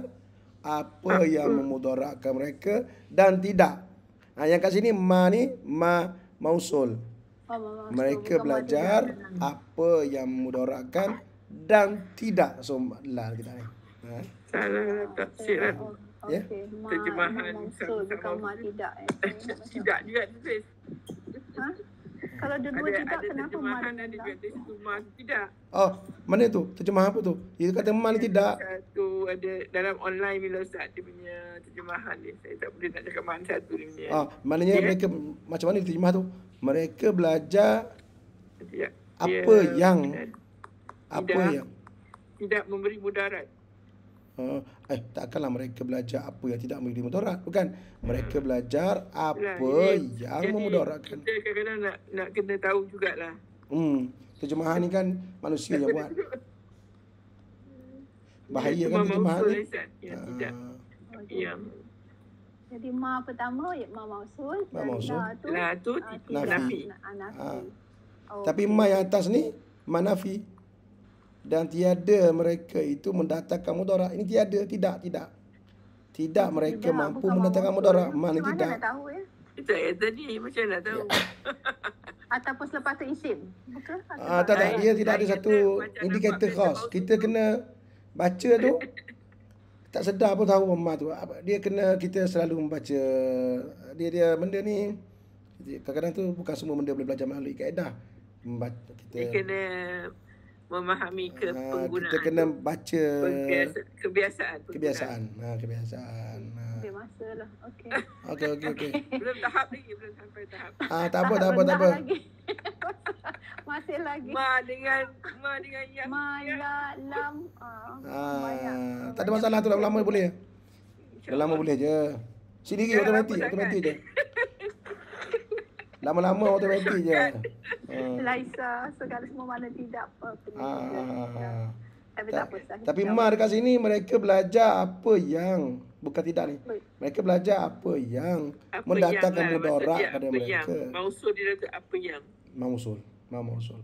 apa yang memudaratkan mereka dan tidak. Ha, yang kat sini ma ni ma mausul. Oh, mereka belajar apa yang memudaratkan dan tidak. So lal kita ni. Ha? Salah ah, tak lah. ya? Terjemahan. Bukan mah tidak. Eh. tidak juga tu. Kalau ada dua tidak, kenapa mal tidak? Oh, mana tu? Terjemahan apa tu? Dia kata mal tidak. Satu ada dalam online bila Ustaz dia punya terjemahan ni. Saya tak boleh nak cakap mana satu ni. Oh, maknanya yeah. mereka, macam mana terjemah tu? Mereka belajar yeah. apa yeah. yang... Tidak, apa yang tidak memberi mudarat Uh, eh, takkanlah mereka belajar apa yang tidak memberi mudarat, bukan? Mereka belajar apa nah, yang memudaratkan. Jadi, kadang-kadang nak, nak kena tahu jugalah. Hmm, terjemahan ini kan manusia yang buat. Bahaya kan terjemahan ini. Yang ah. tidak. Uh, yang jadi ma pertama ya ma mausul. Ma mausul. Lah tu, lah, tu uh, nafi. nafi. Ha. Oh. Tapi ma yang atas ni ma nafi dan tiada mereka itu mendatangkan mudarat. Ini tiada, tidak, tidak. Tidak mereka tidak, mampu mendatangkan mudarat. Mana, mana tidak. Mana tahu ya? Itu yang tadi macam nak tahu. Ya. Ataupun selepas tu isim. Bukan? Ah, tak, tak. Dia tidak ada satu indikator khas. Kita kena baca tu. tak sedar pun tahu mama tu. Dia kena kita selalu membaca. Dia dia benda ni. Kadang-kadang tu bukan semua benda boleh belajar melalui kaedah. Membaca, kita... Dia kena memahami ke uh, ah, penggunaan kita kena baca kebiasaan kebiasaan ah, kebiasaan, kebiasaan. Ah. Ha, kebiasaan. Okay, masalah. Okay. Okay, okay, okay. belum tahap lagi, belum sampai tahap. Ah, tak apa, tak apa, tak apa. Masih lagi. Ma dengan ma dengan yang ma ya lam. Ah, ah tak ada masalah tu lama-lama boleh. Dah lama boleh je. Sini lagi automatik, automatik je. Lama-lama automatik je. Kan? Hmm. Laisa, segala semua mana tidak apa. Ah, ah, ah. Ya. tapi tak, tak apa, tapi Mak dekat sini mereka belajar apa yang bukan tidak ni. Mereka belajar apa yang apa mendatangkan ah, yang mudarat pada apa mereka. Yang. Mausul dia tu apa yang? Mausul. Mausul.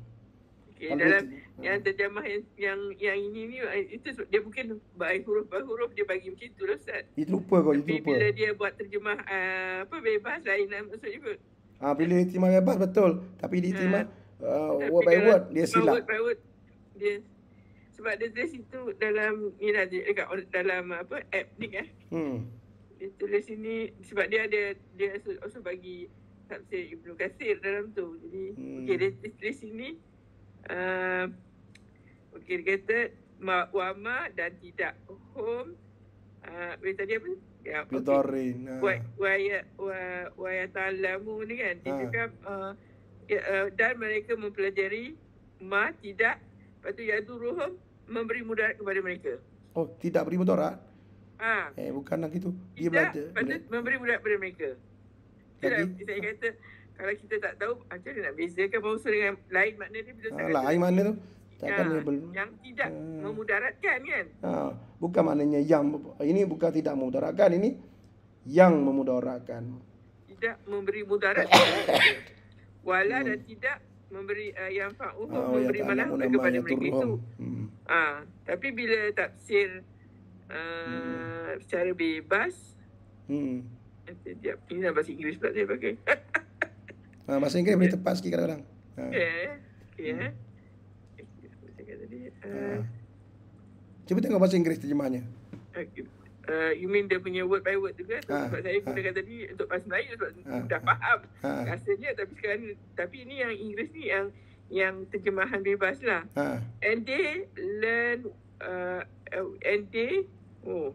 Okay, dalam yang terjemah yang, yang yang ini ni itu dia mungkin bagi huruf by huruf dia bagi macam itulah ustaz. Dia terlupa kau, dia terlupa. Bila dia buat terjemah uh, apa bebas lain maksudnya Ah ha, bila diterima bebas betul tapi diterima ha. Ah. uh, word by word dia silap. Word by word dia sebab dia tulis itu dalam ni lah dia dekat dalam apa app ni kan. Eh. Hmm. Dia tulis sini sebab dia ada dia also, bagi subsidi Ibnu Kasir dalam tu. Jadi hmm. okey dia tulis, tulis sini uh, okey dia kata ma wama dan tidak home uh, tadi apa Ya, Mudarin. Okay. Wa, waya waya wa ta'lamu ni kan. Dia ha. cakap, uh, ya, uh, dan mereka mempelajari ma tidak. Lepas tu ya duruhum memberi mudarat kepada mereka. Oh, tidak beri mudarat? Ha. Eh, bukan lagi tu. Dia tidak, belajar. Lepas tu memberi mudarat kepada mereka. Jadi, saya kata, kalau kita tak tahu, macam mana nak bezakan bahasa dengan lain makna ah, ni? lain makna tu. Takkan ya, dia ber... Yang tidak uh, memudaratkan kan? Uh, bukan maknanya yang ini bukan tidak memudaratkan ini yang memudaratkan. Tidak memberi mudarat. Wala hmm. dan tidak memberi uh, yang fa'uhu oh, memberi ya, malah kepada mereka itu. Ah, hmm. uh, tapi bila tafsir uh, hmm. secara bebas. Hmm. Dia, ini dalam bahasa Inggeris pula saya pakai. Ah, bahasa Inggeris boleh ya. tepat sikit kadang-kadang. Ha. Okay. Ya, ya. Okay. Hmm. Uh, Cuba tengok bahasa Inggeris terjemahnya. Uh, you mean dia punya word by word tu kan? Ha, sebab saya ha. tadi untuk bahasa Melayu sebab ha, dah faham ha. rasanya tapi sekarang tapi ini yang Inggeris ni yang yang terjemahan bebas lah. Ha. And they learn uh, oh, and they oh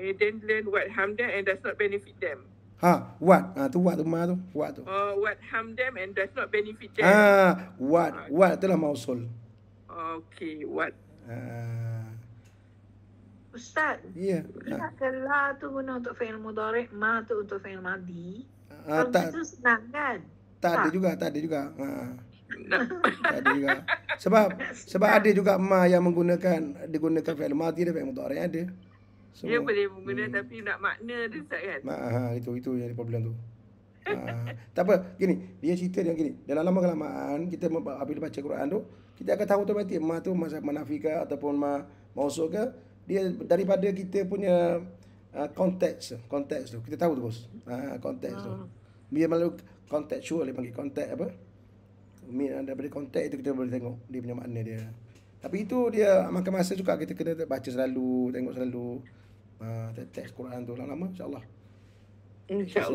and then learn what harm them and does not benefit them. Ha, what? Ha, tu what tu ma tu? What tu? uh, what harm them and does not benefit them. Ah, ha, what? Ha. What itulah mausul. Ha. Okay, what? Uh, Ustaz, ya. Yeah. Ingat uh. ke la tu guna untuk fail mudarek, ma tu untuk fail madi. Uh, ah, Kalau tak, itu senang kan? Tak, tak ada juga, tak ada juga. Ha. tak ada juga. Sebab sebab ada juga ma yang menggunakan digunakan fi'il madhi dan fi'il mudhari ada. Semua. Dia boleh guna hmm. tapi nak makna dia tak kan. Ha, itu itu yang problem tu. Ha. tak apa, gini, dia cerita dia gini. Dalam lama kelamaan kita apabila baca Quran tu, kita akan tahu automatik ma tu masa manafika ataupun ma mausu ke dia daripada kita punya konteks ah, uh, konteks tu kita tahu terus konteks uh, konteks tu ah, ah. dia melalui contextual dia panggil konteks apa ada beri konteks itu kita boleh tengok dia punya makna dia tapi itu dia makan masa juga kita kena baca selalu tengok selalu uh, teks Quran tu lama-lama insyaallah insyaallah